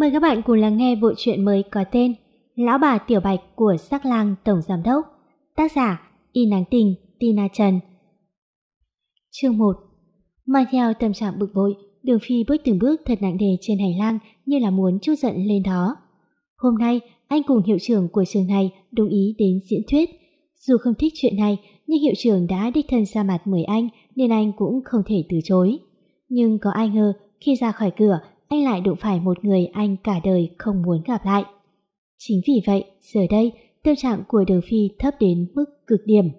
Mời các bạn cùng lắng nghe bộ truyện mới có tên Lão bà Tiểu Bạch của Sắc Lang Tổng Giám Đốc Tác giả Y Nắng Tình Tina Trần Chương 1 Mang theo tâm trạng bực bội Đường Phi bước từng bước thật nặng nề trên hành lang như là muốn chút giận lên đó Hôm nay anh cùng hiệu trưởng của trường này đồng ý đến diễn thuyết Dù không thích chuyện này nhưng hiệu trưởng đã đích thân ra mặt mời anh nên anh cũng không thể từ chối Nhưng có ai ngờ khi ra khỏi cửa anh lại đụng phải một người anh cả đời không muốn gặp lại. Chính vì vậy, giờ đây, tâm trạng của Đường Phi thấp đến mức cực điểm.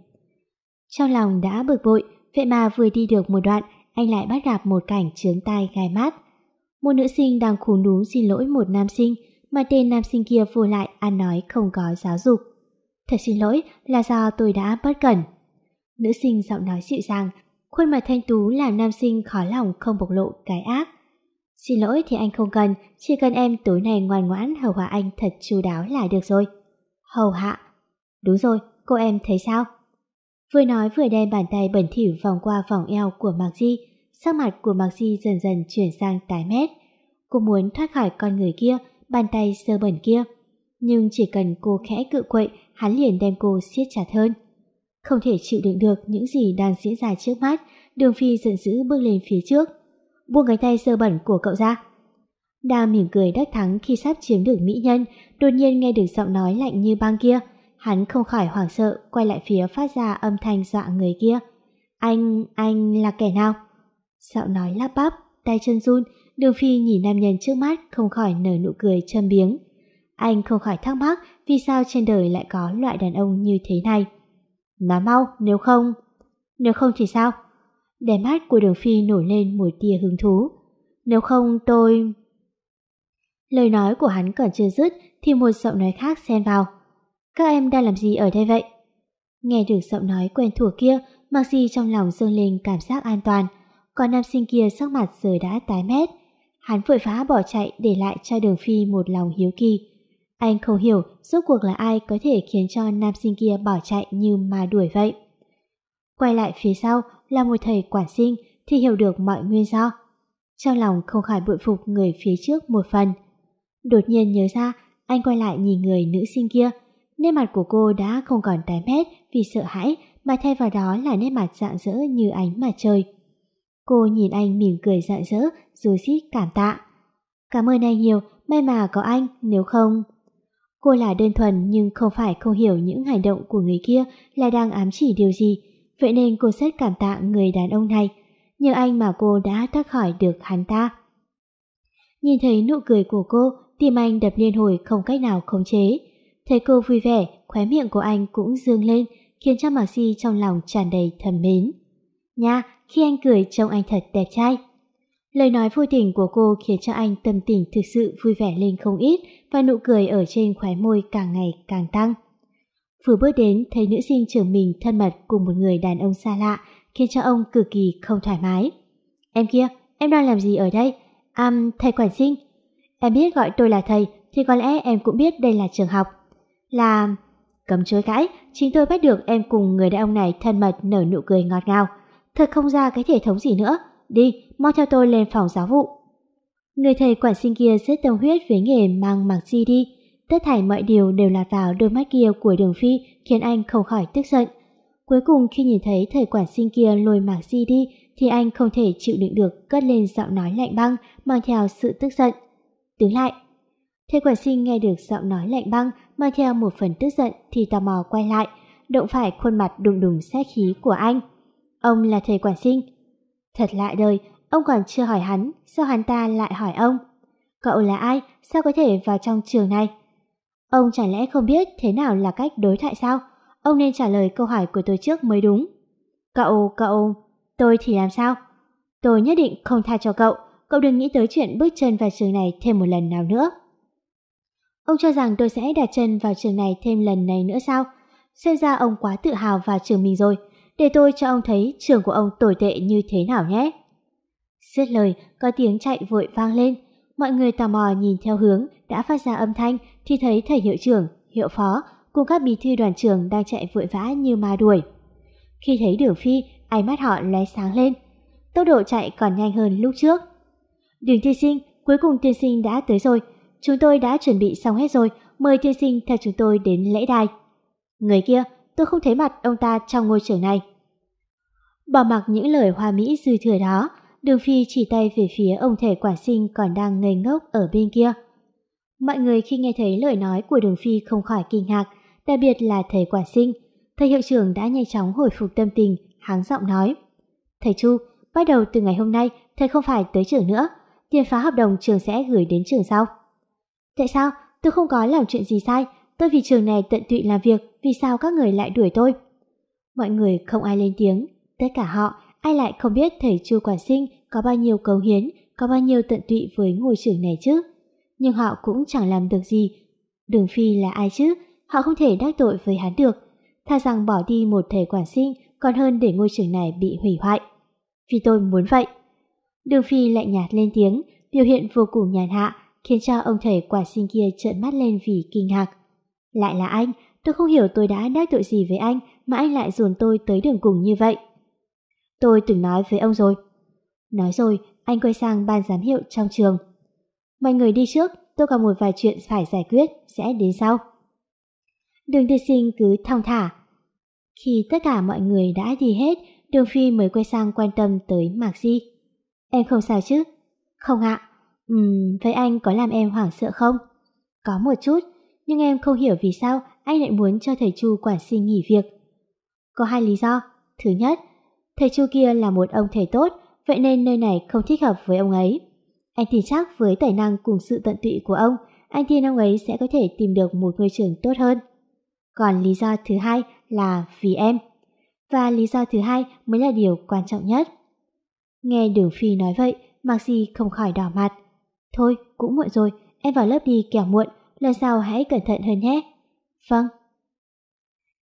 Trong lòng đã bực bội, vậy mà vừa đi được một đoạn, anh lại bắt gặp một cảnh chướng tai gai mát. Một nữ sinh đang khú núm xin lỗi một nam sinh, mà tên nam sinh kia vô lại ăn nói không có giáo dục. Thật xin lỗi là do tôi đã bất cẩn. Nữ sinh giọng nói dịu dàng, khuôn mặt thanh tú làm nam sinh khó lòng không bộc lộ cái ác. Xin lỗi thì anh không cần, chỉ cần em tối nay ngoan ngoãn hầu hạ anh thật chu đáo là được rồi. Hầu hạ? Đúng rồi, cô em thấy sao? Vừa nói vừa đem bàn tay bẩn thỉu vòng qua vòng eo của Mạc Di, sắc mặt của Mạc Di dần dần chuyển sang tái mét. Cô muốn thoát khỏi con người kia, bàn tay sơ bẩn kia. Nhưng chỉ cần cô khẽ cự quậy, hắn liền đem cô siết chặt hơn. Không thể chịu đựng được những gì đang diễn ra trước mắt, Đường Phi giận dữ bước lên phía trước buông cái tay sơ bẩn của cậu ra. đa mỉm cười đắc thắng khi sắp chiếm được mỹ nhân, đột nhiên nghe được giọng nói lạnh như băng kia. Hắn không khỏi hoảng sợ, quay lại phía phát ra âm thanh dọa người kia. Anh, anh là kẻ nào? Giọng nói lắp bắp, tay chân run, đường phi nhìn nam nhân trước mắt không khỏi nở nụ cười châm biếng. Anh không khỏi thắc mắc vì sao trên đời lại có loại đàn ông như thế này. Nói mau, nếu không... Nếu không thì sao? Đáy mắt của đường phi nổi lên một tia hứng thú. Nếu không tôi... Lời nói của hắn còn chưa dứt thì một giọng nói khác xen vào. Các em đang làm gì ở đây vậy? Nghe được giọng nói quen thuộc kia, mặc gì trong lòng dâng lên cảm giác an toàn, còn nam sinh kia sắc mặt giờ đã tái mét. Hắn vội vã bỏ chạy để lại cho đường phi một lòng hiếu kỳ. Anh không hiểu rốt cuộc là ai có thể khiến cho nam sinh kia bỏ chạy như mà đuổi vậy quay lại phía sau là một thầy quản sinh thì hiểu được mọi nguyên do. Trong lòng không khỏi bội phục người phía trước một phần. Đột nhiên nhớ ra, anh quay lại nhìn người nữ sinh kia. Nét mặt của cô đã không còn tái mét vì sợ hãi mà thay vào đó là nét mặt rạng rỡ như ánh mặt trời. Cô nhìn anh mỉm cười rạng rỡ rồi xít cảm tạ. Cảm ơn anh nhiều, may mà có anh, nếu không... Cô là đơn thuần nhưng không phải không hiểu những hành động của người kia là đang ám chỉ điều gì, Vậy nên cô rất cảm tạ người đàn ông này Nhờ anh mà cô đã thoát khỏi được hắn ta Nhìn thấy nụ cười của cô Tim anh đập liên hồi không cách nào khống chế Thấy cô vui vẻ Khóe miệng của anh cũng dương lên Khiến cho Mạc Si trong lòng tràn đầy thầm mến Nha, khi anh cười trông anh thật đẹp trai Lời nói vô tình của cô khiến cho anh tâm tình thực sự vui vẻ lên không ít và nụ cười ở trên khóe môi càng ngày càng tăng. Vừa bước đến thấy nữ sinh trưởng mình thân mật cùng một người đàn ông xa lạ khiến cho ông cực kỳ không thoải mái. Em kia, em đang làm gì ở đây? À, thầy quản sinh. Em biết gọi tôi là thầy thì có lẽ em cũng biết đây là trường học. Là... Cấm chối cãi, chính tôi bắt được em cùng người đàn ông này thân mật nở nụ cười ngọt ngào. Thật không ra cái thể thống gì nữa. Đi, mau theo tôi lên phòng giáo vụ. Người thầy quản sinh kia rất tâm huyết với nghề mang mặc gì đi. Tất thảy mọi điều đều là vào đôi mắt kia của đường phi khiến anh không khỏi tức giận. Cuối cùng khi nhìn thấy thầy quản sinh kia lôi mạc di đi thì anh không thể chịu đựng được cất lên giọng nói lạnh băng mang theo sự tức giận. Đứng lại! Thầy quản sinh nghe được giọng nói lạnh băng mang theo một phần tức giận thì tò mò quay lại, động phải khuôn mặt đùng đùng sát khí của anh. Ông là thầy quản sinh. Thật lạ đời, ông còn chưa hỏi hắn, sao hắn ta lại hỏi ông? Cậu là ai? Sao có thể vào trong trường này? Ông chẳng lẽ không biết thế nào là cách đối thoại sao? Ông nên trả lời câu hỏi của tôi trước mới đúng. Cậu, cậu, tôi thì làm sao? Tôi nhất định không tha cho cậu, cậu đừng nghĩ tới chuyện bước chân vào trường này thêm một lần nào nữa. Ông cho rằng tôi sẽ đặt chân vào trường này thêm lần này nữa sao? Xem ra ông quá tự hào vào trường mình rồi, để tôi cho ông thấy trường của ông tồi tệ như thế nào nhé. Dứt lời, có tiếng chạy vội vang lên, mọi người tò mò nhìn theo hướng đã phát ra âm thanh thì thấy thầy hiệu trưởng, hiệu phó cùng các bí thư đoàn trường đang chạy vội vã như ma đuổi. Khi thấy Đường Phi, ánh mắt họ lóe sáng lên. Tốc độ chạy còn nhanh hơn lúc trước. Đường tiên sinh, cuối cùng tiên sinh đã tới rồi. Chúng tôi đã chuẩn bị xong hết rồi, mời tiên sinh theo chúng tôi đến lễ đài. Người kia, tôi không thấy mặt ông ta trong ngôi trường này. Bỏ mặc những lời hoa mỹ dư thừa đó, Đường Phi chỉ tay về phía ông thể quả sinh còn đang ngây ngốc ở bên kia. Mọi người khi nghe thấy lời nói của Đường Phi không khỏi kinh ngạc, đặc biệt là thầy quả sinh. Thầy hiệu trưởng đã nhanh chóng hồi phục tâm tình, háng giọng nói. Thầy Chu, bắt đầu từ ngày hôm nay, thầy không phải tới trường nữa. Tiền phá hợp đồng trường sẽ gửi đến trường sau. Tại sao? Tôi không có làm chuyện gì sai. Tôi vì trường này tận tụy làm việc, vì sao các người lại đuổi tôi? Mọi người không ai lên tiếng. Tất cả họ, ai lại không biết thầy Chu Quả Sinh có bao nhiêu cầu hiến, có bao nhiêu tận tụy với ngôi trường này chứ? nhưng họ cũng chẳng làm được gì. Đường Phi là ai chứ? Họ không thể đắc tội với hắn được. Tha rằng bỏ đi một thể quản sinh còn hơn để ngôi trường này bị hủy hoại. Vì tôi muốn vậy. Đường Phi lại nhạt lên tiếng, biểu hiện vô cùng nhàn hạ, khiến cho ông thầy quản sinh kia trợn mắt lên vì kinh ngạc. Lại là anh, tôi không hiểu tôi đã đắc tội gì với anh mà anh lại dồn tôi tới đường cùng như vậy. Tôi từng nói với ông rồi. Nói rồi, anh quay sang ban giám hiệu trong trường. Mọi người đi trước, tôi còn một vài chuyện phải giải quyết, sẽ đến sau. Đường tiên sinh cứ thong thả. Khi tất cả mọi người đã đi hết, đường phi mới quay sang quan tâm tới Mạc Di. Em không sao chứ? Không ạ. Ừm, vậy anh có làm em hoảng sợ không? Có một chút, nhưng em không hiểu vì sao anh lại muốn cho thầy Chu quản sinh nghỉ việc. Có hai lý do. Thứ nhất, thầy Chu kia là một ông thầy tốt, vậy nên nơi này không thích hợp với ông ấy. Anh thì chắc với tài năng cùng sự tận tụy của ông, anh Thiên ông ấy sẽ có thể tìm được một ngôi trường tốt hơn. Còn lý do thứ hai là vì em. Và lý do thứ hai mới là điều quan trọng nhất. Nghe Đường Phi nói vậy, Mạc Di không khỏi đỏ mặt. Thôi, cũng muộn rồi, em vào lớp đi kẻo muộn, lần sau hãy cẩn thận hơn nhé. Vâng.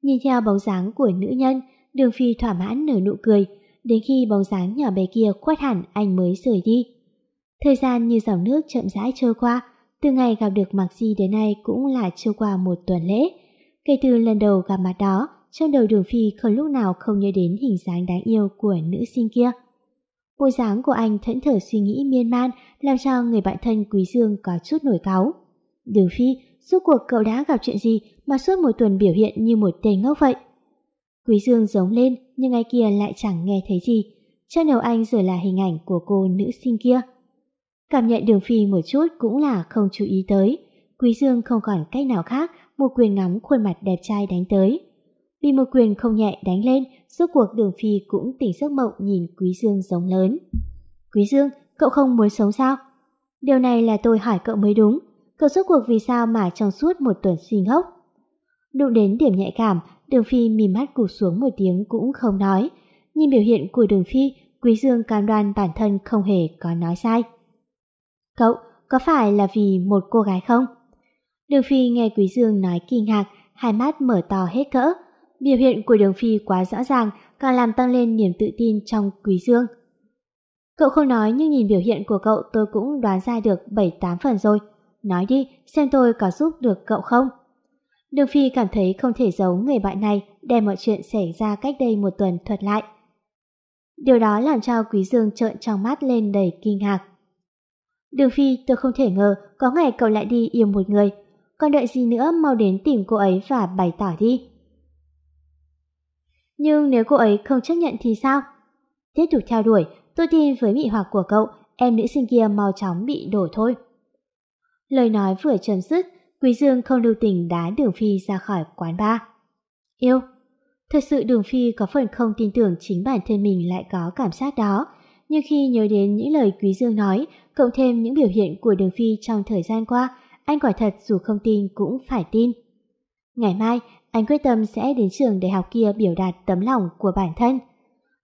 Nhìn theo bóng dáng của nữ nhân, Đường Phi thỏa mãn nở nụ cười, đến khi bóng dáng nhỏ bé kia khuất hẳn anh mới rời đi. Thời gian như dòng nước chậm rãi trôi qua, từ ngày gặp được Mạc Di đến nay cũng là trôi qua một tuần lễ. Kể từ lần đầu gặp mặt đó, trong đầu Đường Phi không lúc nào không nhớ đến hình dáng đáng yêu của nữ sinh kia. Bộ dáng của anh thẫn thở suy nghĩ miên man làm cho người bạn thân Quý Dương có chút nổi cáu. Đường Phi, suốt cuộc cậu đã gặp chuyện gì mà suốt một tuần biểu hiện như một tên ngốc vậy? Quý Dương giống lên nhưng ai kia lại chẳng nghe thấy gì. Trong đầu anh rồi là hình ảnh của cô nữ sinh kia. Cảm nhận đường phi một chút cũng là không chú ý tới. Quý Dương không còn cách nào khác một quyền ngắm khuôn mặt đẹp trai đánh tới. vì một quyền không nhẹ đánh lên, suốt cuộc đường phi cũng tỉnh giấc mộng nhìn Quý Dương giống lớn. Quý Dương, cậu không muốn sống sao? Điều này là tôi hỏi cậu mới đúng. Cậu suốt cuộc vì sao mà trong suốt một tuần suy ngốc? Đụng đến điểm nhạy cảm, đường phi mì mắt cụp xuống một tiếng cũng không nói. Nhìn biểu hiện của đường phi, Quý Dương cam đoan bản thân không hề có nói sai. Cậu, có phải là vì một cô gái không? Đường Phi nghe Quý Dương nói kinh ngạc, hai mắt mở to hết cỡ. Biểu hiện của Đường Phi quá rõ ràng, càng làm tăng lên niềm tự tin trong Quý Dương. Cậu không nói nhưng nhìn biểu hiện của cậu tôi cũng đoán ra được 7-8 phần rồi. Nói đi, xem tôi có giúp được cậu không? Đường Phi cảm thấy không thể giấu người bạn này đem mọi chuyện xảy ra cách đây một tuần thuật lại. Điều đó làm cho Quý Dương trợn trong mắt lên đầy kinh ngạc. Đường Phi tôi không thể ngờ có ngày cậu lại đi yêu một người. Còn đợi gì nữa mau đến tìm cô ấy và bày tỏ đi. Nhưng nếu cô ấy không chấp nhận thì sao? Tiếp tục theo đuổi, tôi tin với mị hoặc của cậu, em nữ sinh kia mau chóng bị đổ thôi. Lời nói vừa chấm dứt, Quý Dương không lưu tình đá Đường Phi ra khỏi quán bar. Yêu! Thật sự Đường Phi có phần không tin tưởng chính bản thân mình lại có cảm giác đó, nhưng khi nhớ đến những lời Quý Dương nói, cộng thêm những biểu hiện của Đường Phi trong thời gian qua, anh quả thật dù không tin cũng phải tin. Ngày mai, anh quyết tâm sẽ đến trường đại học kia biểu đạt tấm lòng của bản thân.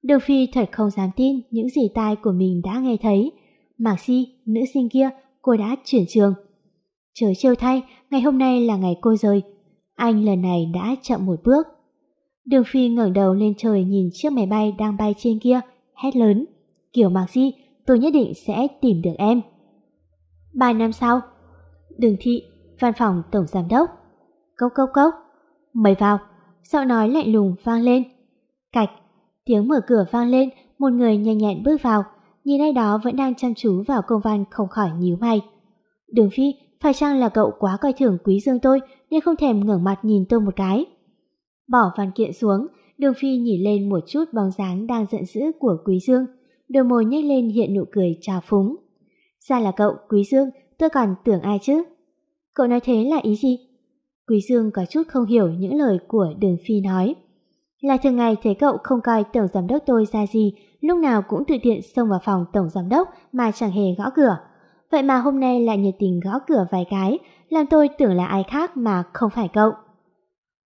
Đường Phi thật không dám tin những gì tai của mình đã nghe thấy. Mạc Si, nữ sinh kia, cô đã chuyển trường. Trời trêu thay, ngày hôm nay là ngày cô rời. Anh lần này đã chậm một bước. Đường Phi ngẩng đầu lên trời nhìn chiếc máy bay đang bay trên kia, hét lớn. Kiểu mạc gì tôi nhất định sẽ tìm được em. 3 năm sau, Đường Thị, văn phòng tổng giám đốc. Cốc cốc cốc, mời vào, giọng nói lạnh lùng vang lên. Cạch, tiếng mở cửa vang lên, một người nhanh nhẹn bước vào, nhìn ai đó vẫn đang chăm chú vào công văn không khỏi nhíu mày. Đường Phi, phải chăng là cậu quá coi thường quý dương tôi nên không thèm ngẩng mặt nhìn tôi một cái? Bỏ văn kiện xuống, Đường Phi nhìn lên một chút bóng dáng đang giận dữ của quý dương đôi môi nhếch lên hiện nụ cười trào phúng. Ra là cậu, Quý Dương, tôi còn tưởng ai chứ? Cậu nói thế là ý gì? Quý Dương có chút không hiểu những lời của Đường Phi nói. Là thường ngày thấy cậu không coi tổng giám đốc tôi ra gì, lúc nào cũng tự tiện xông vào phòng tổng giám đốc mà chẳng hề gõ cửa. Vậy mà hôm nay lại nhiệt tình gõ cửa vài cái, làm tôi tưởng là ai khác mà không phải cậu.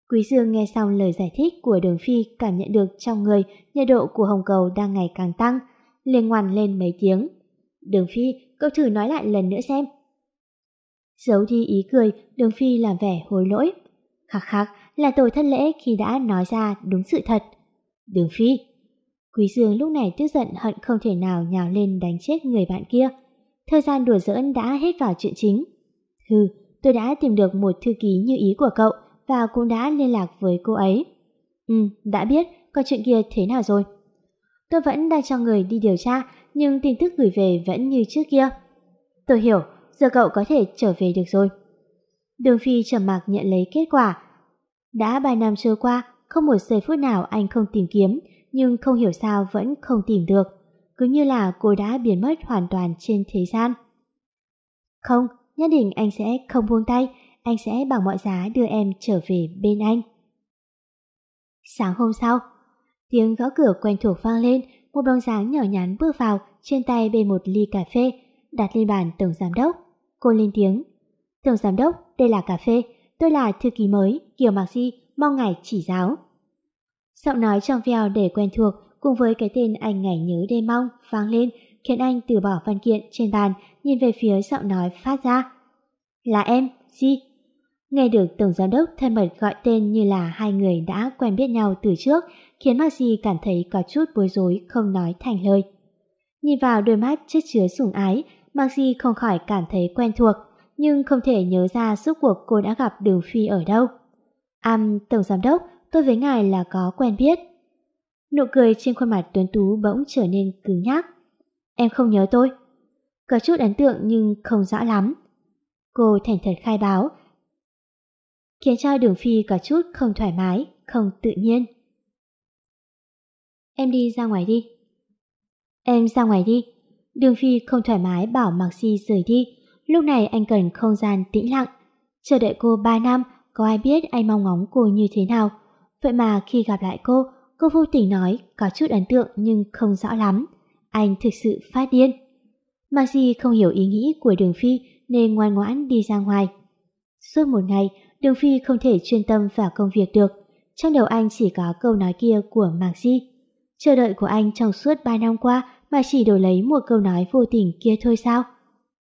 Quý Dương nghe xong lời giải thích của Đường Phi cảm nhận được trong người nhiệt độ của Hồng Cầu đang ngày càng tăng, liền ngoằn lên mấy tiếng. Đường Phi, cậu thử nói lại lần nữa xem. Giấu đi ý cười, Đường Phi làm vẻ hối lỗi. Khắc khắc là tôi thân lễ khi đã nói ra đúng sự thật. Đường Phi, Quý Dương lúc này tức giận hận không thể nào nhào lên đánh chết người bạn kia. Thời gian đùa giỡn đã hết vào chuyện chính. Hừ, tôi đã tìm được một thư ký như ý của cậu và cũng đã liên lạc với cô ấy. Ừ, đã biết, còn chuyện kia thế nào rồi? Tôi vẫn đang cho người đi điều tra, nhưng tin tức gửi về vẫn như trước kia. Tôi hiểu, giờ cậu có thể trở về được rồi. Đường Phi trầm mặc nhận lấy kết quả. Đã 3 năm trôi qua, không một giây phút nào anh không tìm kiếm, nhưng không hiểu sao vẫn không tìm được. Cứ như là cô đã biến mất hoàn toàn trên thế gian. Không, nhất định anh sẽ không buông tay, anh sẽ bằng mọi giá đưa em trở về bên anh. Sáng hôm sau, Tiếng gõ cửa quen thuộc vang lên, một bóng dáng nhỏ nhắn bước vào, trên tay bê một ly cà phê, đặt lên bàn tổng giám đốc. Cô lên tiếng. Tổng giám đốc, đây là cà phê, tôi là thư ký mới, Kiều Mạc Di, mong ngài chỉ giáo. Giọng nói trong veo để quen thuộc cùng với cái tên anh ngày nhớ đêm mong vang lên khiến anh từ bỏ văn kiện trên bàn nhìn về phía giọng nói phát ra. Là em, Di, Nghe được Tổng Giám đốc thân mật gọi tên như là hai người đã quen biết nhau từ trước, khiến Mạc cảm thấy có chút bối rối không nói thành lời. Nhìn vào đôi mắt chất chứa sủng ái, Mạc không khỏi cảm thấy quen thuộc, nhưng không thể nhớ ra suốt cuộc cô đã gặp Đường Phi ở đâu. Am, Tổng Giám đốc, tôi với ngài là có quen biết. Nụ cười trên khuôn mặt tuấn tú bỗng trở nên cứng nhắc. Em không nhớ tôi. Có chút ấn tượng nhưng không rõ lắm. Cô thành thật khai báo, khiến cho Đường Phi có chút không thoải mái, không tự nhiên. Em đi ra ngoài đi. Em ra ngoài đi. Đường Phi không thoải mái bảo Mạc Si rời đi. Lúc này anh cần không gian tĩnh lặng. Chờ đợi cô ba năm, có ai biết anh mong ngóng cô như thế nào. Vậy mà khi gặp lại cô, cô vô tình nói có chút ấn tượng nhưng không rõ lắm. Anh thực sự phát điên. Mạc Si không hiểu ý nghĩ của Đường Phi nên ngoan ngoãn đi ra ngoài. Suốt một ngày, Đường Phi không thể chuyên tâm vào công việc được. Trong đầu anh chỉ có câu nói kia của Mạc Di. Chờ đợi của anh trong suốt 3 năm qua mà chỉ đổi lấy một câu nói vô tình kia thôi sao?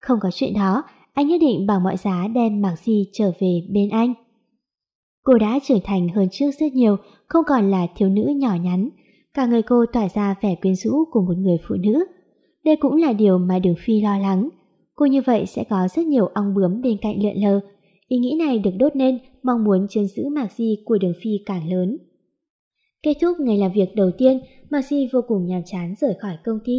Không có chuyện đó, anh nhất định bằng mọi giá đem Mạc Di trở về bên anh. Cô đã trưởng thành hơn trước rất nhiều, không còn là thiếu nữ nhỏ nhắn. Cả người cô tỏa ra vẻ quyến rũ của một người phụ nữ. Đây cũng là điều mà Đường Phi lo lắng. Cô như vậy sẽ có rất nhiều ong bướm bên cạnh lượn lờ, Ý nghĩ này được đốt lên, mong muốn chiếm giữ Mạc Di của Đường Phi càng lớn. Kết thúc ngày làm việc đầu tiên, Mạc Di vô cùng nhàm chán rời khỏi công ty.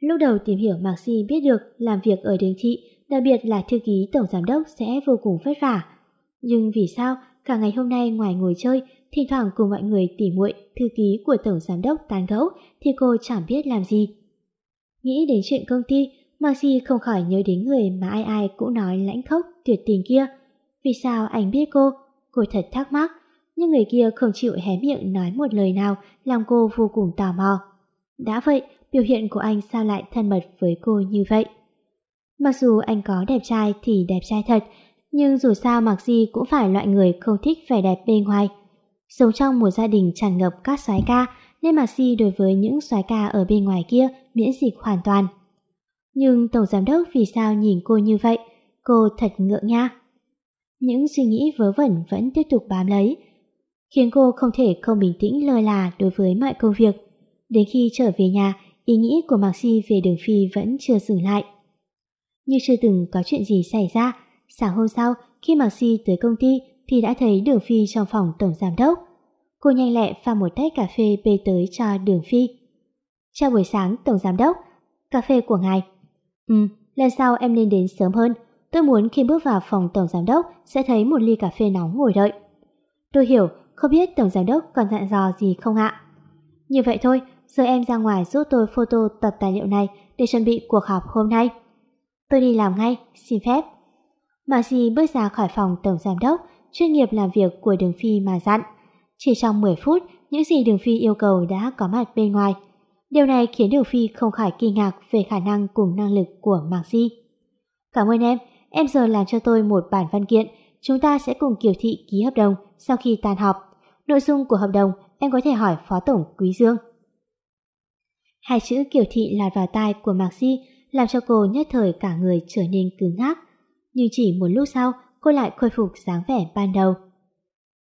Lúc đầu tìm hiểu Mạc Di biết được làm việc ở đường thị, đặc biệt là thư ký tổng giám đốc sẽ vô cùng vất vả. Nhưng vì sao cả ngày hôm nay ngoài ngồi chơi, thỉnh thoảng cùng mọi người tỉ muội thư ký của tổng giám đốc tán gẫu thì cô chẳng biết làm gì. Nghĩ đến chuyện công ty, Mạc Di không khỏi nhớ đến người mà ai ai cũng nói lãnh khốc, tuyệt tình kia – vì sao anh biết cô? Cô thật thắc mắc, nhưng người kia không chịu hé miệng nói một lời nào làm cô vô cùng tò mò. Đã vậy, biểu hiện của anh sao lại thân mật với cô như vậy? Mặc dù anh có đẹp trai thì đẹp trai thật, nhưng dù sao mặc gì cũng phải loại người không thích vẻ đẹp bên ngoài. Sống trong một gia đình tràn ngập các soái ca, nên mặc Si đối với những soái ca ở bên ngoài kia miễn dịch hoàn toàn. Nhưng Tổng Giám Đốc vì sao nhìn cô như vậy? Cô thật ngượng nha những suy nghĩ vớ vẩn vẫn tiếp tục bám lấy, khiến cô không thể không bình tĩnh lơ là đối với mọi công việc. Đến khi trở về nhà, ý nghĩ của Mạc Si về đường phi vẫn chưa dừng lại. Như chưa từng có chuyện gì xảy ra, sáng hôm sau khi Mạc Si tới công ty thì đã thấy đường phi trong phòng tổng giám đốc. Cô nhanh lẹ pha một tách cà phê bê tới cho đường phi. Chào buổi sáng tổng giám đốc, cà phê của ngài. Ừ, lần sau em nên đến sớm hơn, Tôi muốn khi bước vào phòng tổng giám đốc sẽ thấy một ly cà phê nóng ngồi đợi. Tôi hiểu, không biết tổng giám đốc còn dặn dò gì không ạ? Như vậy thôi, giờ em ra ngoài giúp tôi photo tập tài liệu này để chuẩn bị cuộc họp hôm nay. Tôi đi làm ngay, xin phép. Mà gì bước ra khỏi phòng tổng giám đốc, chuyên nghiệp làm việc của Đường Phi mà dặn. Chỉ trong 10 phút, những gì Đường Phi yêu cầu đã có mặt bên ngoài. Điều này khiến Đường Phi không khỏi kinh ngạc về khả năng cùng năng lực của Mạc Di. Cảm ơn em, Em giờ làm cho tôi một bản văn kiện, chúng ta sẽ cùng Kiều Thị ký hợp đồng sau khi tan họp. Nội dung của hợp đồng em có thể hỏi Phó Tổng Quý Dương. Hai chữ Kiều Thị lọt vào tai của Mạc Di làm cho cô nhất thời cả người trở nên cứng ngắc. Nhưng chỉ một lúc sau, cô lại khôi phục dáng vẻ ban đầu.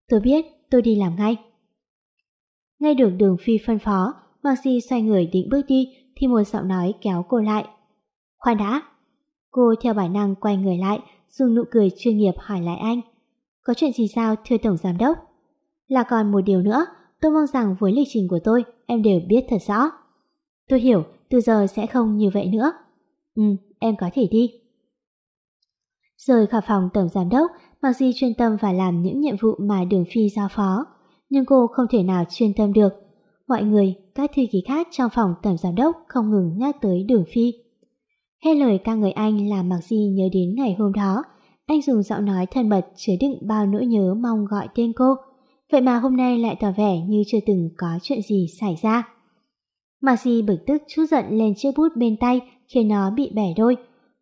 Tôi biết, tôi đi làm ngay. Ngay được đường phi phân phó, Mạc Di xoay người định bước đi thì một giọng nói kéo cô lại. Khoan đã, Cô theo bản năng quay người lại, dùng nụ cười chuyên nghiệp hỏi lại anh. Có chuyện gì sao thưa Tổng Giám Đốc? Là còn một điều nữa, tôi mong rằng với lịch trình của tôi, em đều biết thật rõ. Tôi hiểu, từ giờ sẽ không như vậy nữa. Ừ, em có thể đi. Rời khỏi phòng Tổng Giám Đốc, mặc dù chuyên tâm và làm những nhiệm vụ mà Đường Phi giao phó, nhưng cô không thể nào chuyên tâm được. Mọi người, các thư ký khác trong phòng Tổng Giám Đốc không ngừng nhắc tới Đường Phi. Hết lời ca người anh làm Mạc Di nhớ đến ngày hôm đó. Anh dùng giọng nói thân mật chứa đựng bao nỗi nhớ mong gọi tên cô. Vậy mà hôm nay lại tỏ vẻ như chưa từng có chuyện gì xảy ra. Mạc Di bực tức chút giận lên chiếc bút bên tay khiến nó bị bẻ đôi.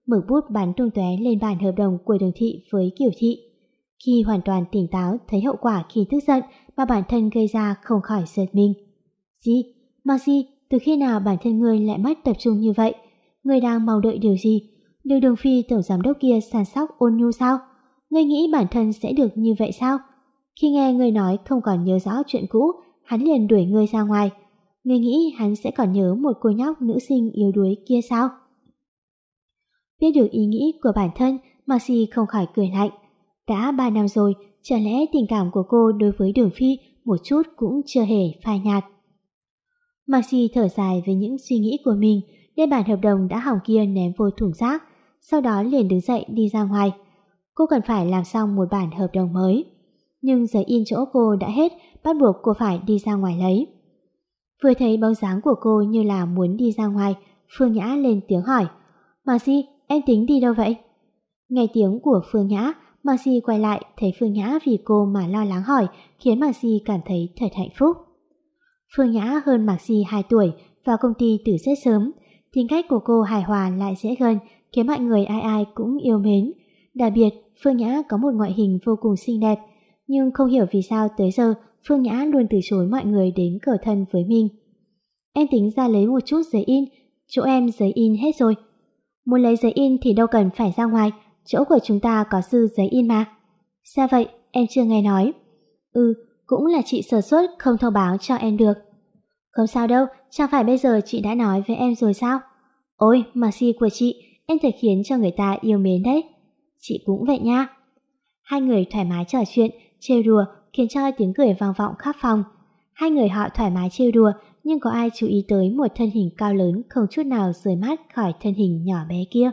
Mực bút bắn tung tóe lên bản hợp đồng của đường thị với kiểu thị. Khi hoàn toàn tỉnh táo thấy hậu quả khi tức giận mà bản thân gây ra không khỏi giật mình. gì Mạc Di, từ khi nào bản thân ngươi lại mất tập trung như vậy? người đang mong đợi điều gì? Đường đường phi tổng giám đốc kia sàn sóc ôn nhu sao? người nghĩ bản thân sẽ được như vậy sao? Khi nghe người nói không còn nhớ rõ chuyện cũ, hắn liền đuổi người ra ngoài. người nghĩ hắn sẽ còn nhớ một cô nhóc nữ sinh yếu đuối kia sao? Biết được ý nghĩ của bản thân, Maxi không khỏi cười lạnh. Đã 3 năm rồi, chả lẽ tình cảm của cô đối với đường phi một chút cũng chưa hề phai nhạt. Maxi thở dài về những suy nghĩ của mình, nên bản hợp đồng đã hỏng kia ném vô thùng rác, sau đó liền đứng dậy đi ra ngoài. Cô cần phải làm xong một bản hợp đồng mới. Nhưng giấy in chỗ cô đã hết, bắt buộc cô phải đi ra ngoài lấy. Vừa thấy bóng dáng của cô như là muốn đi ra ngoài, Phương Nhã lên tiếng hỏi. Mà si, em tính đi đâu vậy? Nghe tiếng của Phương Nhã, Mạc Si quay lại thấy Phương Nhã vì cô mà lo lắng hỏi khiến Mạc Si cảm thấy thật hạnh phúc. Phương Nhã hơn Mạc Si 2 tuổi vào công ty từ rất sớm, tính cách của cô hài hòa lại dễ gần, khiến mọi người ai ai cũng yêu mến. Đặc biệt, Phương Nhã có một ngoại hình vô cùng xinh đẹp, nhưng không hiểu vì sao tới giờ Phương Nhã luôn từ chối mọi người đến cởi thân với mình. Em tính ra lấy một chút giấy in, chỗ em giấy in hết rồi. Muốn lấy giấy in thì đâu cần phải ra ngoài, chỗ của chúng ta có dư giấy in mà. Sao vậy, em chưa nghe nói. Ừ, cũng là chị sơ suất không thông báo cho em được. Không sao đâu, Chẳng phải bây giờ chị đã nói với em rồi sao? Ôi, mà si của chị, em thật khiến cho người ta yêu mến đấy. Chị cũng vậy nha. Hai người thoải mái trò chuyện, trêu đùa khiến cho tiếng cười vang vọng khắp phòng. Hai người họ thoải mái trêu đùa nhưng có ai chú ý tới một thân hình cao lớn không chút nào rời mắt khỏi thân hình nhỏ bé kia.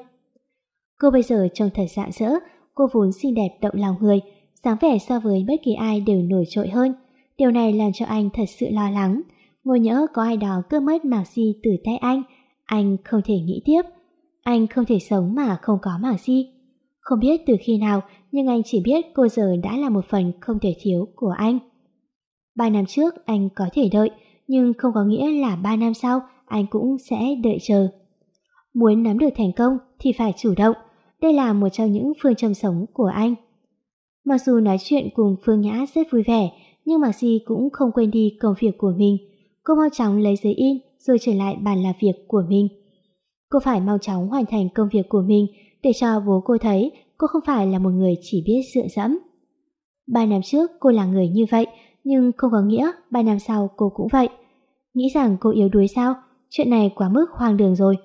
Cô bây giờ trông thật dạng dỡ, cô vốn xinh đẹp động lòng người, dáng vẻ so với bất kỳ ai đều nổi trội hơn. Điều này làm cho anh thật sự lo lắng ngồi nhỡ có ai đó cướp mất mạc Si từ tay anh, anh không thể nghĩ tiếp. Anh không thể sống mà không có mạc Si. Không biết từ khi nào, nhưng anh chỉ biết cô giờ đã là một phần không thể thiếu của anh. Ba năm trước anh có thể đợi, nhưng không có nghĩa là ba năm sau anh cũng sẽ đợi chờ. Muốn nắm được thành công thì phải chủ động, đây là một trong những phương châm sống của anh. Mặc dù nói chuyện cùng Phương Nhã rất vui vẻ, nhưng Mạc Di cũng không quên đi công việc của mình – Cô mau chóng lấy giấy in rồi trở lại bàn làm việc của mình. Cô phải mau chóng hoàn thành công việc của mình để cho bố cô thấy cô không phải là một người chỉ biết dựa dẫm. Ba năm trước cô là người như vậy, nhưng không có nghĩa ba năm sau cô cũng vậy. Nghĩ rằng cô yếu đuối sao? Chuyện này quá mức hoang đường rồi.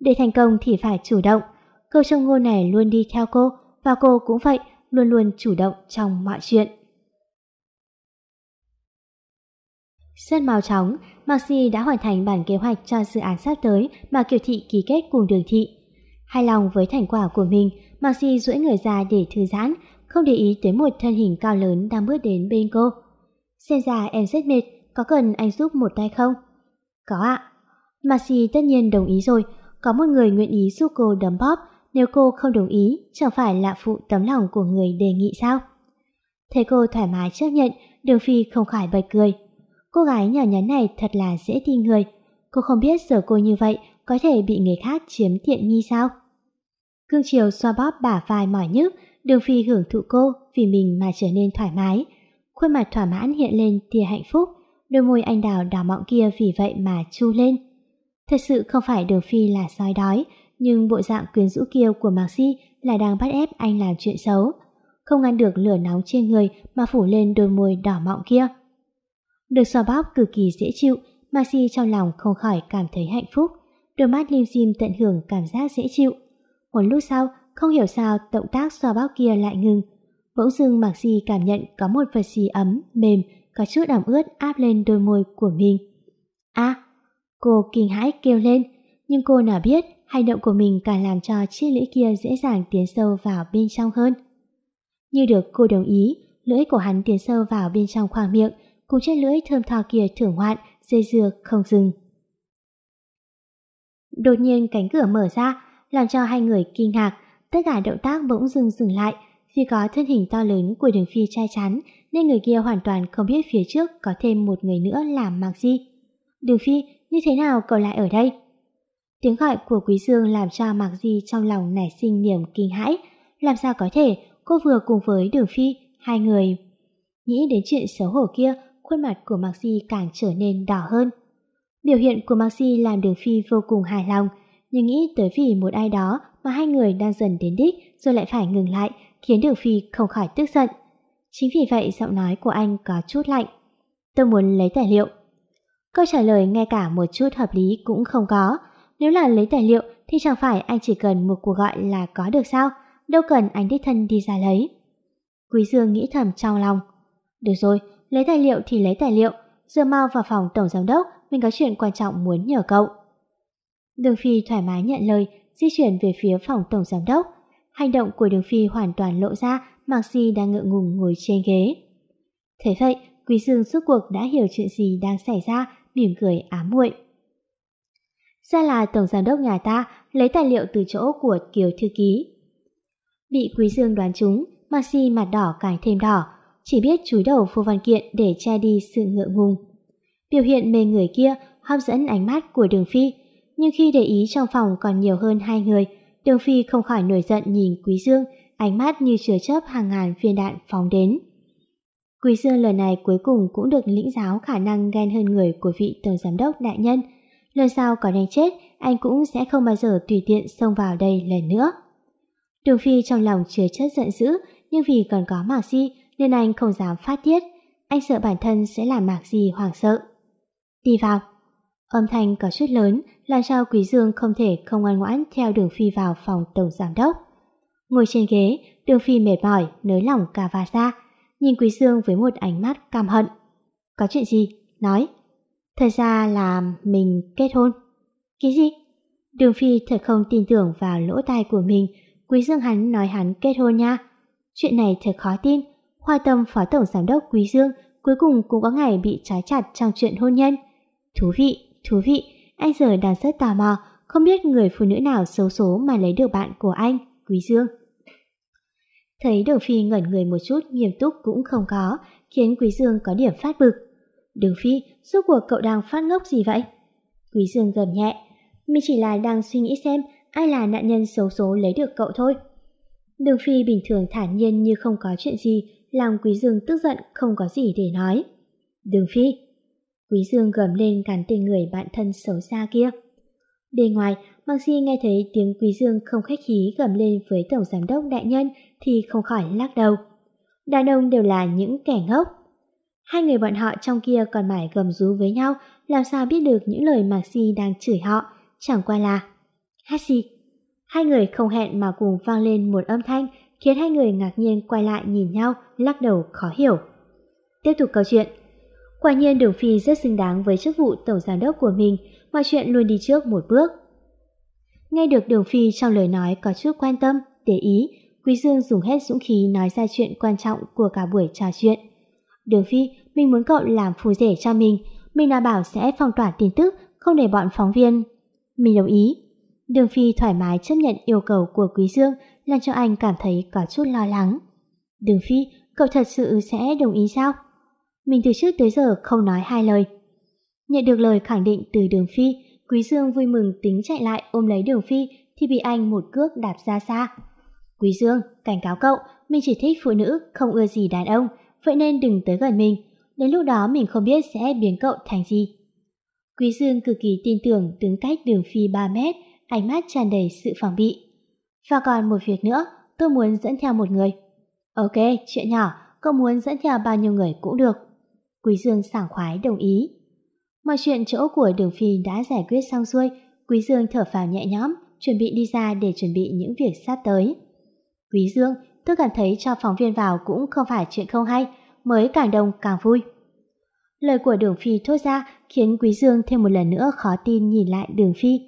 Để thành công thì phải chủ động. Câu trong ngôn này luôn đi theo cô và cô cũng vậy, luôn luôn chủ động trong mọi chuyện. Rất mau chóng, Maxi đã hoàn thành bản kế hoạch cho dự án sắp tới mà Kiều Thị ký kết cùng Đường Thị. Hài lòng với thành quả của mình, Maxi duỗi người ra để thư giãn, không để ý tới một thân hình cao lớn đang bước đến bên cô. Xem ra em rất mệt, có cần anh giúp một tay không? Có ạ. Maxi tất nhiên đồng ý rồi, có một người nguyện ý giúp cô đấm bóp, nếu cô không đồng ý, chẳng phải là phụ tấm lòng của người đề nghị sao? Thấy cô thoải mái chấp nhận, Đường Phi không khỏi bật cười. Cô gái nhỏ nhắn này thật là dễ tin người. Cô không biết giờ cô như vậy có thể bị người khác chiếm tiện nghi sao? Cương Triều xoa bóp bả vai mỏi nhức, Đường Phi hưởng thụ cô vì mình mà trở nên thoải mái. Khuôn mặt thỏa mãn hiện lên tia hạnh phúc, đôi môi anh đào đỏ mọng kia vì vậy mà chu lên. Thật sự không phải Đường Phi là soi đói, nhưng bộ dạng quyến rũ kia của Mạc Si là đang bắt ép anh làm chuyện xấu. Không ngăn được lửa nóng trên người mà phủ lên đôi môi đỏ mọng kia. Được xoa bóp cực kỳ dễ chịu, Maxi trong lòng không khỏi cảm thấy hạnh phúc. Đôi mắt lim dim tận hưởng cảm giác dễ chịu. Một lúc sau, không hiểu sao động tác xoa bóp kia lại ngừng. Bỗng dưng Maxi cảm nhận có một vật gì ấm, mềm, có chút ẩm ướt áp lên đôi môi của mình. a à, cô kinh hãi kêu lên, nhưng cô nào biết hành động của mình càng làm cho chiếc lưỡi kia dễ dàng tiến sâu vào bên trong hơn. Như được cô đồng ý, lưỡi của hắn tiến sâu vào bên trong khoang miệng, cùng trên lưỡi thơm tho kia thưởng hoạn, dây dưa không dừng. Đột nhiên cánh cửa mở ra, làm cho hai người kinh ngạc, tất cả động tác bỗng dừng dừng lại, vì có thân hình to lớn của đường phi trai chắn nên người kia hoàn toàn không biết phía trước có thêm một người nữa làm mạc gì. Đường phi, như thế nào cậu lại ở đây? Tiếng gọi của Quý Dương làm cho Mạc Di trong lòng nảy sinh niềm kinh hãi. Làm sao có thể cô vừa cùng với Đường Phi, hai người. Nghĩ đến chuyện xấu hổ kia, khuôn mặt của Maxi càng trở nên đỏ hơn. Biểu hiện của Maxi làm Đường Phi vô cùng hài lòng, nhưng nghĩ tới vì một ai đó mà hai người đang dần đến đích rồi lại phải ngừng lại, khiến Đường Phi không khỏi tức giận. Chính vì vậy giọng nói của anh có chút lạnh. Tôi muốn lấy tài liệu. Câu trả lời ngay cả một chút hợp lý cũng không có. Nếu là lấy tài liệu thì chẳng phải anh chỉ cần một cuộc gọi là có được sao, đâu cần anh đích thân đi ra lấy. Quý Dương nghĩ thầm trong lòng. Được rồi, lấy tài liệu thì lấy tài liệu, giờ mau vào phòng tổng giám đốc, mình có chuyện quan trọng muốn nhờ cậu. Đường Phi thoải mái nhận lời, di chuyển về phía phòng tổng giám đốc. Hành động của Đường Phi hoàn toàn lộ ra, Mạc Si đang ngượng ngùng ngồi trên ghế. Thế vậy, Quý Dương suốt cuộc đã hiểu chuyện gì đang xảy ra, mỉm cười ám muội. Ra là tổng giám đốc nhà ta lấy tài liệu từ chỗ của Kiều Thư Ký. Bị Quý Dương đoán trúng, maxi mặt đỏ càng thêm đỏ, chỉ biết chúi đầu vô văn kiện để che đi sự ngượng ngùng. Biểu hiện mê người kia hấp dẫn ánh mắt của Đường Phi, nhưng khi để ý trong phòng còn nhiều hơn hai người, Đường Phi không khỏi nổi giận nhìn Quý Dương, ánh mắt như chứa chớp hàng ngàn viên đạn phóng đến. Quý Dương lần này cuối cùng cũng được lĩnh giáo khả năng ghen hơn người của vị tổng giám đốc đại nhân. Lần sau có đánh chết, anh cũng sẽ không bao giờ tùy tiện xông vào đây lần nữa. Đường Phi trong lòng chứa chất giận dữ, nhưng vì còn có Mạc Si nên anh không dám phát tiết, anh sợ bản thân sẽ làm mạc gì hoảng sợ. Đi vào. Âm thanh có chút lớn làm sao Quý Dương không thể không ngoan ngoãn theo đường phi vào phòng tổng giám đốc. Ngồi trên ghế, đường phi mệt mỏi, nới lỏng cà va ra, nhìn Quý Dương với một ánh mắt cam hận. Có chuyện gì? Nói. Thật ra là mình kết hôn. Cái gì? Đường Phi thật không tin tưởng vào lỗ tai của mình, Quý Dương hắn nói hắn kết hôn nha. Chuyện này thật khó tin, Hoa Tâm phó tổng giám đốc Quý Dương cuối cùng cũng có ngày bị trái chặt trong chuyện hôn nhân. Thú vị, thú vị, anh giờ đang rất tò mò, không biết người phụ nữ nào xấu số mà lấy được bạn của anh, Quý Dương. Thấy Đường Phi ngẩn người một chút nghiêm túc cũng không có, khiến Quý Dương có điểm phát bực. Đường Phi, suốt cuộc cậu đang phát ngốc gì vậy? Quý Dương gầm nhẹ, mình chỉ là đang suy nghĩ xem ai là nạn nhân xấu số lấy được cậu thôi. Đường Phi bình thường thản nhiên như không có chuyện gì, làm Quý Dương tức giận không có gì để nói. Đường Phi! Quý Dương gầm lên cắn tên người bạn thân xấu xa kia. Bên ngoài, Mạc Di nghe thấy tiếng Quý Dương không khách khí gầm lên với Tổng Giám đốc Đại Nhân thì không khỏi lắc đầu. Đàn ông đều là những kẻ ngốc. Hai người bọn họ trong kia còn mải gầm rú với nhau làm sao biết được những lời Mạc Di đang chửi họ, chẳng qua là Hát gì? Hai người không hẹn mà cùng vang lên một âm thanh khiến hai người ngạc nhiên quay lại nhìn nhau, lắc đầu khó hiểu. Tiếp tục câu chuyện. Quả nhiên Đường Phi rất xứng đáng với chức vụ tổng giám đốc của mình, mọi chuyện luôn đi trước một bước. Nghe được Đường Phi trong lời nói có chút quan tâm, để ý, Quý Dương dùng hết dũng khí nói ra chuyện quan trọng của cả buổi trò chuyện. Đường Phi, mình muốn cậu làm phù rể cho mình, mình đã bảo sẽ phong tỏa tin tức, không để bọn phóng viên. Mình đồng ý. Đường Phi thoải mái chấp nhận yêu cầu của Quý Dương làm cho anh cảm thấy có chút lo lắng. Đường Phi, cậu thật sự sẽ đồng ý sao? Mình từ trước tới giờ không nói hai lời. Nhận được lời khẳng định từ Đường Phi, Quý Dương vui mừng tính chạy lại ôm lấy Đường Phi thì bị anh một cước đạp ra xa. Quý Dương, cảnh cáo cậu, mình chỉ thích phụ nữ, không ưa gì đàn ông, vậy nên đừng tới gần mình. Đến lúc đó mình không biết sẽ biến cậu thành gì. Quý Dương cực kỳ tin tưởng đứng cách Đường Phi 3 mét, ánh mắt tràn đầy sự phòng bị. Và còn một việc nữa, tôi muốn dẫn theo một người. Ok, chuyện nhỏ, cậu muốn dẫn theo bao nhiêu người cũng được. Quý Dương sảng khoái đồng ý. Mọi chuyện chỗ của Đường Phi đã giải quyết xong xuôi, Quý Dương thở phào nhẹ nhõm, chuẩn bị đi ra để chuẩn bị những việc sắp tới. Quý Dương, tôi cảm thấy cho phóng viên vào cũng không phải chuyện không hay, mới càng đông càng vui. Lời của Đường Phi thốt ra khiến Quý Dương thêm một lần nữa khó tin nhìn lại Đường Phi.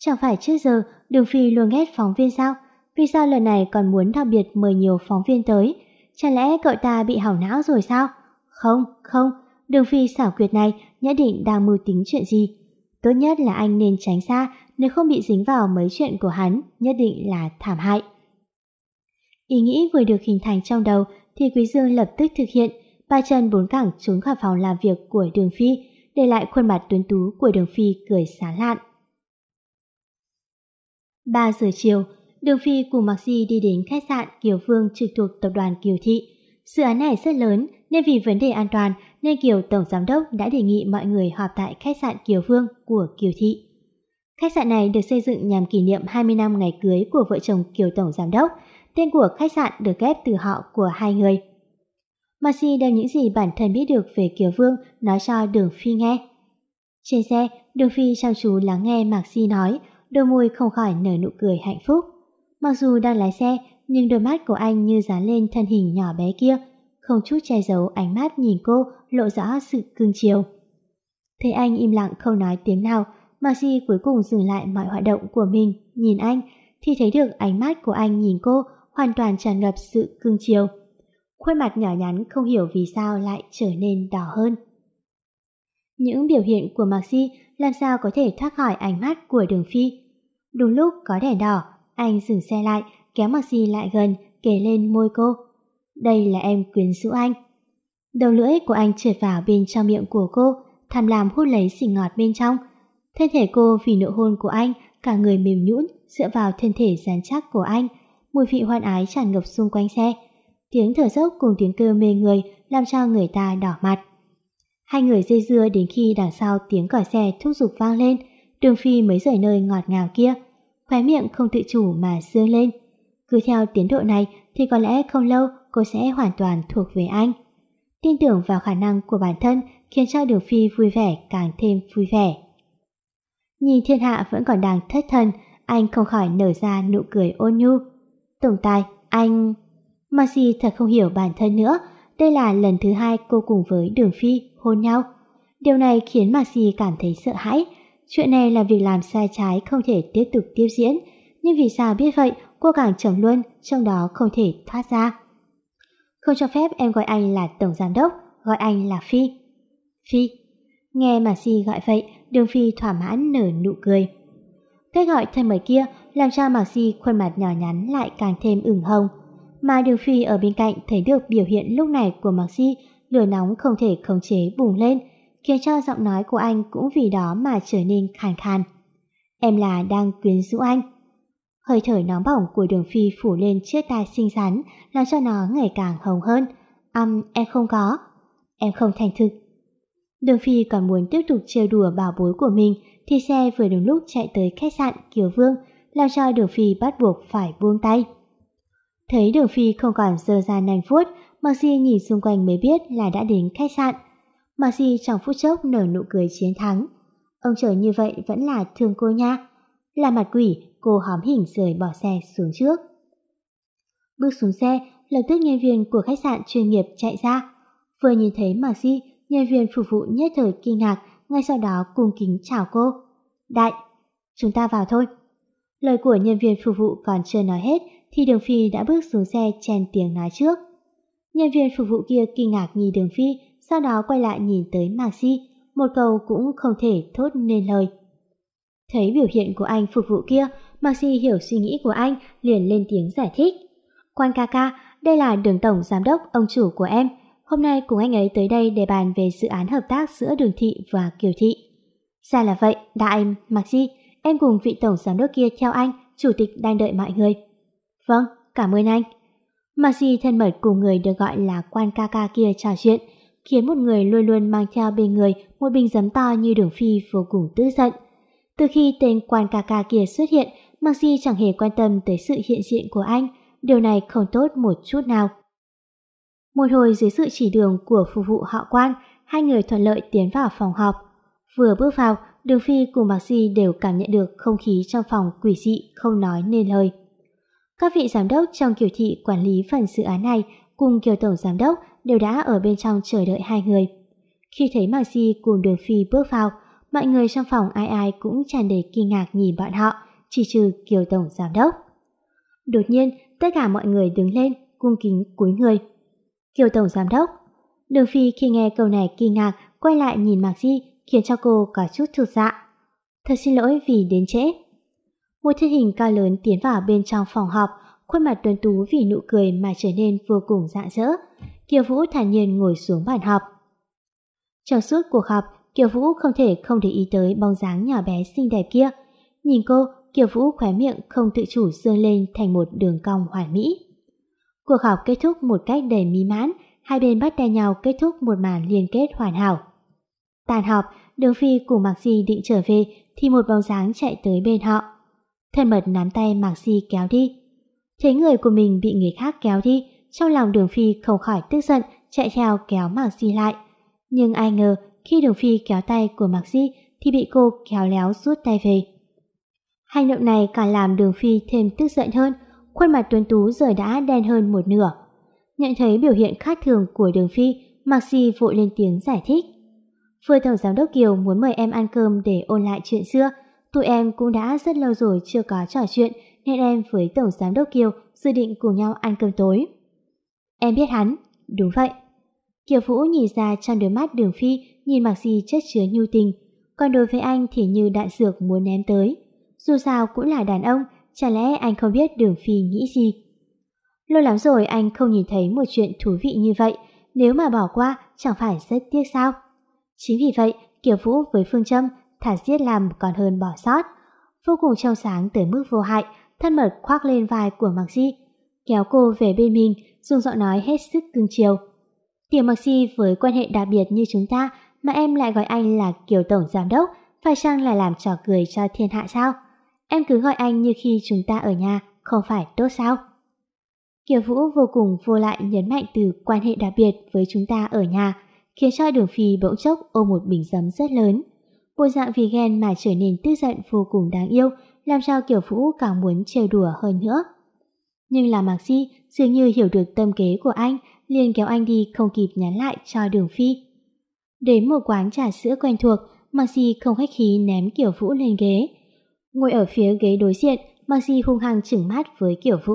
Chẳng phải trước giờ Đường Phi luôn ghét phóng viên sao? Vì sao lần này còn muốn đặc biệt mời nhiều phóng viên tới? Chẳng lẽ cậu ta bị hỏng não rồi sao? Không, không, Đường Phi xảo quyệt này nhất định đang mưu tính chuyện gì. Tốt nhất là anh nên tránh xa nếu không bị dính vào mấy chuyện của hắn nhất định là thảm hại. Ý nghĩ vừa được hình thành trong đầu thì Quý Dương lập tức thực hiện, ba chân bốn cẳng trốn khỏi phòng làm việc của Đường Phi, để lại khuôn mặt tuấn tú của Đường Phi cười sáng lạn. 3 giờ chiều, Đường Phi cùng Mạc Di đi đến khách sạn Kiều Vương trực thuộc tập đoàn Kiều Thị. Dự án này rất lớn nên vì vấn đề an toàn nên Kiều Tổng Giám Đốc đã đề nghị mọi người họp tại khách sạn Kiều Vương của Kiều Thị. Khách sạn này được xây dựng nhằm kỷ niệm 20 năm ngày cưới của vợ chồng Kiều Tổng Giám Đốc. Tên của khách sạn được ghép từ họ của hai người. Mạc Di đem những gì bản thân biết được về Kiều Vương nói cho Đường Phi nghe. Trên xe, Đường Phi chăm chú lắng nghe Mạc Di nói, đôi môi không khỏi nở nụ cười hạnh phúc. Mặc dù đang lái xe, nhưng đôi mắt của anh như dán lên thân hình nhỏ bé kia, không chút che giấu ánh mắt nhìn cô lộ rõ sự cương chiều. Thấy anh im lặng không nói tiếng nào, Maxi cuối cùng dừng lại mọi hoạt động của mình, nhìn anh, thì thấy được ánh mắt của anh nhìn cô hoàn toàn tràn ngập sự cương chiều. Khuôn mặt nhỏ nhắn không hiểu vì sao lại trở nên đỏ hơn. Những biểu hiện của Maxi làm sao có thể thoát khỏi ánh mắt của đường phi. Đúng lúc có đèn đỏ, anh dừng xe lại, kéo Maxi lại gần, kề lên môi cô. Đây là em quyến rũ anh. Đầu lưỡi của anh trượt vào bên trong miệng của cô, tham lam hút lấy xì ngọt bên trong. Thân thể cô vì nụ hôn của anh, cả người mềm nhũn dựa vào thân thể rắn chắc của anh, mùi vị hoan ái tràn ngập xung quanh xe. Tiếng thở dốc cùng tiếng kêu mê người làm cho người ta đỏ mặt. Hai người dây dưa đến khi đằng sau tiếng còi xe thúc giục vang lên, đường phi mới rời nơi ngọt ngào kia, khóe miệng không tự chủ mà dương lên. Cứ theo tiến độ này thì có lẽ không lâu cô sẽ hoàn toàn thuộc về anh. Tin tưởng vào khả năng của bản thân khiến cho Đường Phi vui vẻ càng thêm vui vẻ. Nhìn thiên hạ vẫn còn đang thất thần, anh không khỏi nở ra nụ cười ôn nhu. Tổng tài, anh... mà gì thật không hiểu bản thân nữa, đây là lần thứ hai cô cùng với Đường Phi hôn nhau. Điều này khiến Mạc Sì cảm thấy sợ hãi. Chuyện này là việc làm sai trái không thể tiếp tục tiếp diễn. Nhưng vì sao biết vậy, cô càng trầm luôn, trong đó không thể thoát ra. Không cho phép em gọi anh là Tổng Giám Đốc, gọi anh là Phi. Phi. Nghe Mạc Sì gọi vậy, Đường Phi thỏa mãn nở nụ cười. Cái gọi thêm mời kia làm cho Mạc Di khuôn mặt nhỏ nhắn lại càng thêm ửng hồng. Mà Đường Phi ở bên cạnh thấy được biểu hiện lúc này của Mạc Di lửa nóng không thể khống chế bùng lên, khiến cho giọng nói của anh cũng vì đó mà trở nên khàn khàn. Em là đang quyến rũ anh. Hơi thở nóng bỏng của đường phi phủ lên chiếc tai xinh xắn làm cho nó ngày càng hồng hơn. Âm em không có. Em không thành thực. Đường phi còn muốn tiếp tục trêu đùa bảo bối của mình thì xe vừa đúng lúc chạy tới khách sạn Kiều Vương làm cho đường phi bắt buộc phải buông tay. Thấy đường phi không còn dơ ra nành vuốt Maxi nhìn xung quanh mới biết là đã đến khách sạn. Maxi trong phút chốc nở nụ cười chiến thắng. Ông trời như vậy vẫn là thương cô nha. Là mặt quỷ, cô hóm hỉnh rời bỏ xe xuống trước. Bước xuống xe, lập tức nhân viên của khách sạn chuyên nghiệp chạy ra. Vừa nhìn thấy Maxi, nhân viên phục vụ nhất thời kinh ngạc, ngay sau đó cung kính chào cô. Đại, chúng ta vào thôi. Lời của nhân viên phục vụ còn chưa nói hết thì Đường Phi đã bước xuống xe chen tiếng nói trước. Nhân viên phục vụ kia kinh ngạc nhìn Đường Phi, sau đó quay lại nhìn tới Mạc Di, một câu cũng không thể thốt nên lời. Thấy biểu hiện của anh phục vụ kia, Mạc Di hiểu suy nghĩ của anh, liền lên tiếng giải thích. Quan ca ca, đây là đường tổng giám đốc, ông chủ của em. Hôm nay cùng anh ấy tới đây để bàn về dự án hợp tác giữa đường thị và kiều thị. Ra là vậy, đại anh, Mạc Di, em cùng vị tổng giám đốc kia theo anh, chủ tịch đang đợi mọi người. Vâng, cảm ơn anh. Mà gì thân mật cùng người được gọi là quan ca ca kia trò chuyện, khiến một người luôn luôn mang theo bên người một bình giấm to như đường phi vô cùng tức giận. Từ khi tên quan ca ca kia xuất hiện, Mạc Di chẳng hề quan tâm tới sự hiện diện của anh, điều này không tốt một chút nào. Một hồi dưới sự chỉ đường của phục vụ họ quan, hai người thuận lợi tiến vào phòng họp. Vừa bước vào, Đường Phi cùng Mạc Di đều cảm nhận được không khí trong phòng quỷ dị không nói nên lời. Các vị giám đốc trong kiểu thị quản lý phần dự án này cùng kiểu tổng giám đốc đều đã ở bên trong chờ đợi hai người. Khi thấy Mạc Di cùng Đường Phi bước vào, mọi người trong phòng ai ai cũng tràn đầy kinh ngạc nhìn bọn họ, chỉ trừ kiểu tổng giám đốc. Đột nhiên, tất cả mọi người đứng lên, cung kính cúi người. Kiều Tổng Giám Đốc Đường Phi khi nghe câu này kinh ngạc, quay lại nhìn Mạc Di khiến cho cô có chút thực dạ. Thật xin lỗi vì đến trễ, một thân hình cao lớn tiến vào bên trong phòng học, khuôn mặt tuấn tú vì nụ cười mà trở nên vô cùng rạng rỡ. Kiều Vũ thản nhiên ngồi xuống bàn học. Trong suốt cuộc học, Kiều Vũ không thể không để ý tới bóng dáng nhỏ bé xinh đẹp kia. Nhìn cô, Kiều Vũ khóe miệng không tự chủ dương lên thành một đường cong hoàn mỹ. Cuộc học kết thúc một cách đầy mỹ mãn, hai bên bắt tay nhau kết thúc một màn liên kết hoàn hảo. Tàn học, Đường Phi cùng Mạc Di định trở về thì một bóng dáng chạy tới bên họ. Thân mật nắm tay Mạc Di kéo đi. Thấy người của mình bị người khác kéo đi, trong lòng Đường Phi không khỏi tức giận chạy theo kéo Mạc Di lại. Nhưng ai ngờ khi Đường Phi kéo tay của Mạc Di thì bị cô kéo léo rút tay về. Hành động này càng làm Đường Phi thêm tức giận hơn, khuôn mặt tuấn tú giờ đã đen hơn một nửa. Nhận thấy biểu hiện khác thường của Đường Phi, Mạc Di vội lên tiếng giải thích. Vừa Tổng Giám Đốc Kiều muốn mời em ăn cơm để ôn lại chuyện xưa, tụi em cũng đã rất lâu rồi chưa có trò chuyện nên em với Tổng Giám Đốc Kiều dự định cùng nhau ăn cơm tối. Em biết hắn, đúng vậy. Kiều Vũ nhìn ra trong đôi mắt đường phi nhìn mặc gì chất chứa nhu tình, còn đối với anh thì như đại dược muốn ném tới. Dù sao cũng là đàn ông, chả lẽ anh không biết đường phi nghĩ gì. Lâu lắm rồi anh không nhìn thấy một chuyện thú vị như vậy, nếu mà bỏ qua chẳng phải rất tiếc sao. Chính vì vậy, Kiều Vũ với phương châm thả giết làm còn hơn bỏ sót. Vô cùng trong sáng tới mức vô hại, thân mật khoác lên vai của Mạc Di, kéo cô về bên mình, dùng giọng nói hết sức cưng chiều. Tiểu Mạc Di với quan hệ đặc biệt như chúng ta mà em lại gọi anh là kiểu Tổng Giám Đốc, phải chăng là làm trò cười cho thiên hạ sao? Em cứ gọi anh như khi chúng ta ở nhà, không phải tốt sao? Kiều Vũ vô cùng vô lại nhấn mạnh từ quan hệ đặc biệt với chúng ta ở nhà, khiến cho Đường Phi bỗng chốc ôm một bình giấm rất lớn. Bộ dạng vì ghen mà trở nên tức giận vô cùng đáng yêu, làm sao Kiều Vũ càng muốn trêu đùa hơn nữa. Nhưng là Mạc Di dường như hiểu được tâm kế của anh, liền kéo anh đi không kịp nhắn lại cho Đường Phi. Đến một quán trà sữa quen thuộc, Mạc Di không khách khí ném Kiều Vũ lên ghế. Ngồi ở phía ghế đối diện, Mạc Di hung hăng chừng mắt với Kiều Vũ.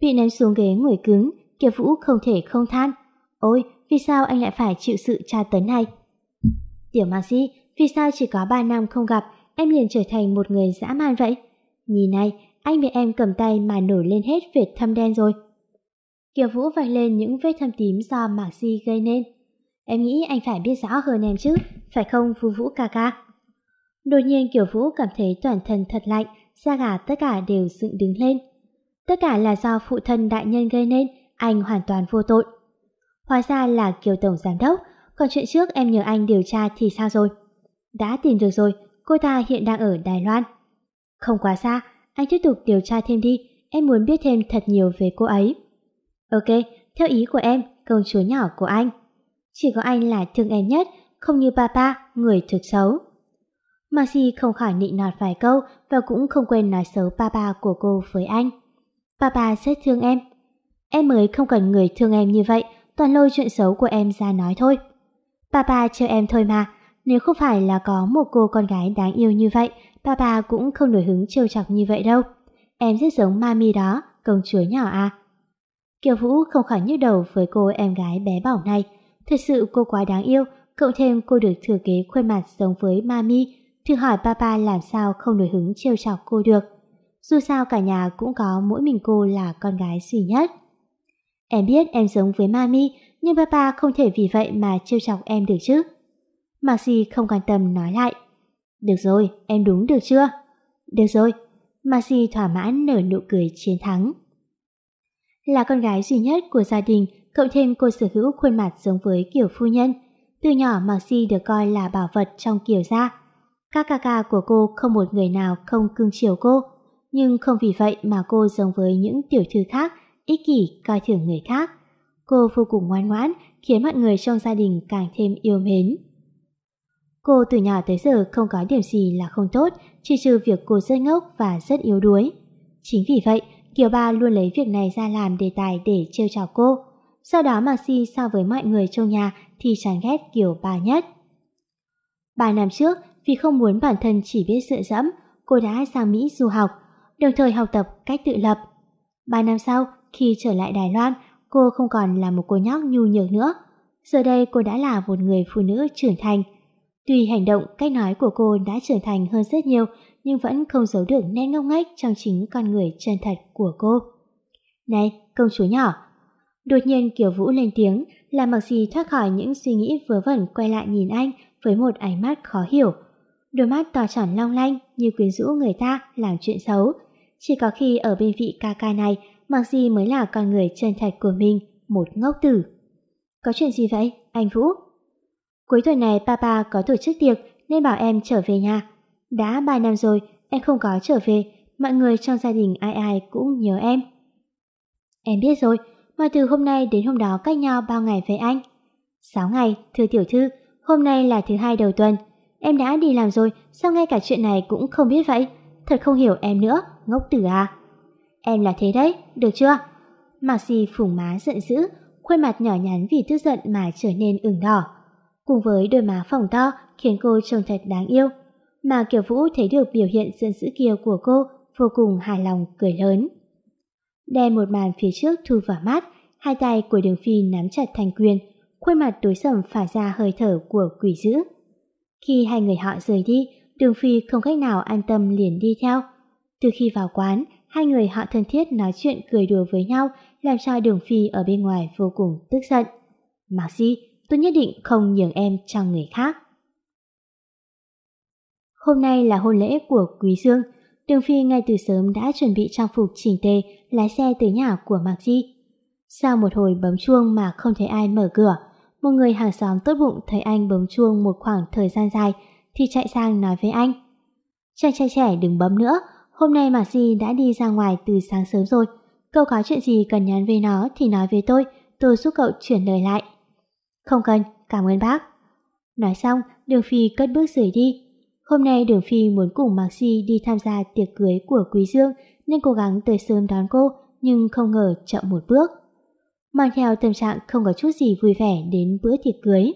Bị ném xuống ghế ngồi cứng, Kiều Vũ không thể không than. Ôi, vì sao anh lại phải chịu sự tra tấn này? Tiểu Mạc Di vì sao chỉ có 3 năm không gặp, em liền trở thành một người dã man vậy? Nhìn này, anh bị em cầm tay mà nổi lên hết vệt thâm đen rồi. Kiều Vũ vạch lên những vết thâm tím do Mạc Di gây nên. Em nghĩ anh phải biết rõ hơn em chứ, phải không Vũ Vũ ca ca? Đột nhiên Kiều Vũ cảm thấy toàn thân thật lạnh, da gà tất cả đều dựng đứng lên. Tất cả là do phụ thân đại nhân gây nên, anh hoàn toàn vô tội. Hóa ra là Kiều Tổng Giám Đốc, còn chuyện trước em nhờ anh điều tra thì sao rồi? Đã tìm được rồi, cô ta hiện đang ở Đài Loan. Không quá xa, anh tiếp tục điều tra thêm đi, em muốn biết thêm thật nhiều về cô ấy. Ok, theo ý của em, công chúa nhỏ của anh. Chỉ có anh là thương em nhất, không như papa, người thực xấu. Maxi không khỏi nịnh nọt vài câu và cũng không quên nói xấu papa của cô với anh. Papa rất thương em. Em mới không cần người thương em như vậy, toàn lôi chuyện xấu của em ra nói thôi. Papa chờ em thôi mà, nếu không phải là có một cô con gái đáng yêu như vậy, bà bà cũng không nổi hứng trêu chọc như vậy đâu. Em rất giống mami đó, công chúa nhỏ à. Kiều Vũ không khỏi nhức đầu với cô em gái bé bỏng này. Thật sự cô quá đáng yêu, cộng thêm cô được thừa kế khuôn mặt giống với mami, thử hỏi papa làm sao không nổi hứng trêu chọc cô được. Dù sao cả nhà cũng có mỗi mình cô là con gái duy nhất. Em biết em giống với mami, nhưng papa không thể vì vậy mà trêu chọc em được chứ. Mạc Di không quan tâm nói lại. Được rồi, em đúng được chưa? Được rồi, Mạc Di thỏa mãn nở nụ cười chiến thắng. Là con gái duy nhất của gia đình, cộng thêm cô sở hữu khuôn mặt giống với kiểu phu nhân. Từ nhỏ Mạc Di được coi là bảo vật trong kiểu gia. Các ca ca của cô không một người nào không cưng chiều cô, nhưng không vì vậy mà cô giống với những tiểu thư khác, ích kỷ coi thường người khác. Cô vô cùng ngoan ngoãn, khiến mọi người trong gia đình càng thêm yêu mến. Cô từ nhỏ tới giờ không có điểm gì là không tốt, chỉ trừ việc cô rất ngốc và rất yếu đuối. Chính vì vậy, Kiều Ba luôn lấy việc này ra làm đề tài để trêu chọc cô. Sau đó mà si so với mọi người trong nhà thì chán ghét Kiều Ba nhất. Ba năm trước, vì không muốn bản thân chỉ biết dựa dẫm, cô đã sang Mỹ du học, đồng thời học tập cách tự lập. Ba năm sau, khi trở lại Đài Loan, cô không còn là một cô nhóc nhu nhược nữa. Giờ đây cô đã là một người phụ nữ trưởng thành, Tuy hành động, cách nói của cô đã trưởng thành hơn rất nhiều, nhưng vẫn không giấu được nét ngốc nghếch trong chính con người chân thật của cô. Này, công chúa nhỏ! Đột nhiên Kiều Vũ lên tiếng, làm mặc gì thoát khỏi những suy nghĩ vớ vẩn quay lại nhìn anh với một ánh mắt khó hiểu. Đôi mắt to tròn long lanh như quyến rũ người ta làm chuyện xấu. Chỉ có khi ở bên vị ca ca này, mặc gì mới là con người chân thật của mình, một ngốc tử. Có chuyện gì vậy, anh Vũ? Cuối tuần này papa có tổ chức tiệc nên bảo em trở về nhà. Đã 3 năm rồi, em không có trở về, mọi người trong gia đình ai ai cũng nhớ em. Em biết rồi, mà từ hôm nay đến hôm đó cách nhau bao ngày với anh? 6 ngày, thưa tiểu thư, hôm nay là thứ hai đầu tuần. Em đã đi làm rồi, sao ngay cả chuyện này cũng không biết vậy? Thật không hiểu em nữa, ngốc tử à? Em là thế đấy, được chưa? Maxi phủng má giận dữ, khuôn mặt nhỏ nhắn vì tức giận mà trở nên ửng đỏ cùng với đôi má phỏng to khiến cô trông thật đáng yêu. Mà Kiều Vũ thấy được biểu hiện dân dữ kia của cô, vô cùng hài lòng cười lớn. Đem một màn phía trước thu vào mắt, hai tay của Đường Phi nắm chặt thành quyền, khuôn mặt tối sầm phả ra hơi thở của quỷ dữ. Khi hai người họ rời đi, Đường Phi không cách nào an tâm liền đi theo. Từ khi vào quán, hai người họ thân thiết nói chuyện cười đùa với nhau, làm cho Đường Phi ở bên ngoài vô cùng tức giận. Mặc gì, tôi nhất định không nhường em cho người khác. Hôm nay là hôn lễ của Quý Dương, Đường Phi ngay từ sớm đã chuẩn bị trang phục chỉnh tề, lái xe tới nhà của Mạc Di. Sau một hồi bấm chuông mà không thấy ai mở cửa, một người hàng xóm tốt bụng thấy anh bấm chuông một khoảng thời gian dài thì chạy sang nói với anh. Chàng trai trẻ đừng bấm nữa, hôm nay Mạc Di đã đi ra ngoài từ sáng sớm rồi, cậu có chuyện gì cần nhắn với nó thì nói với tôi, tôi giúp cậu chuyển lời lại. Không cần, cảm ơn bác. Nói xong, Đường Phi cất bước rời đi. Hôm nay Đường Phi muốn cùng Mạc Si đi tham gia tiệc cưới của Quý Dương nên cố gắng tới sớm đón cô nhưng không ngờ chậm một bước. Mang theo tâm trạng không có chút gì vui vẻ đến bữa tiệc cưới.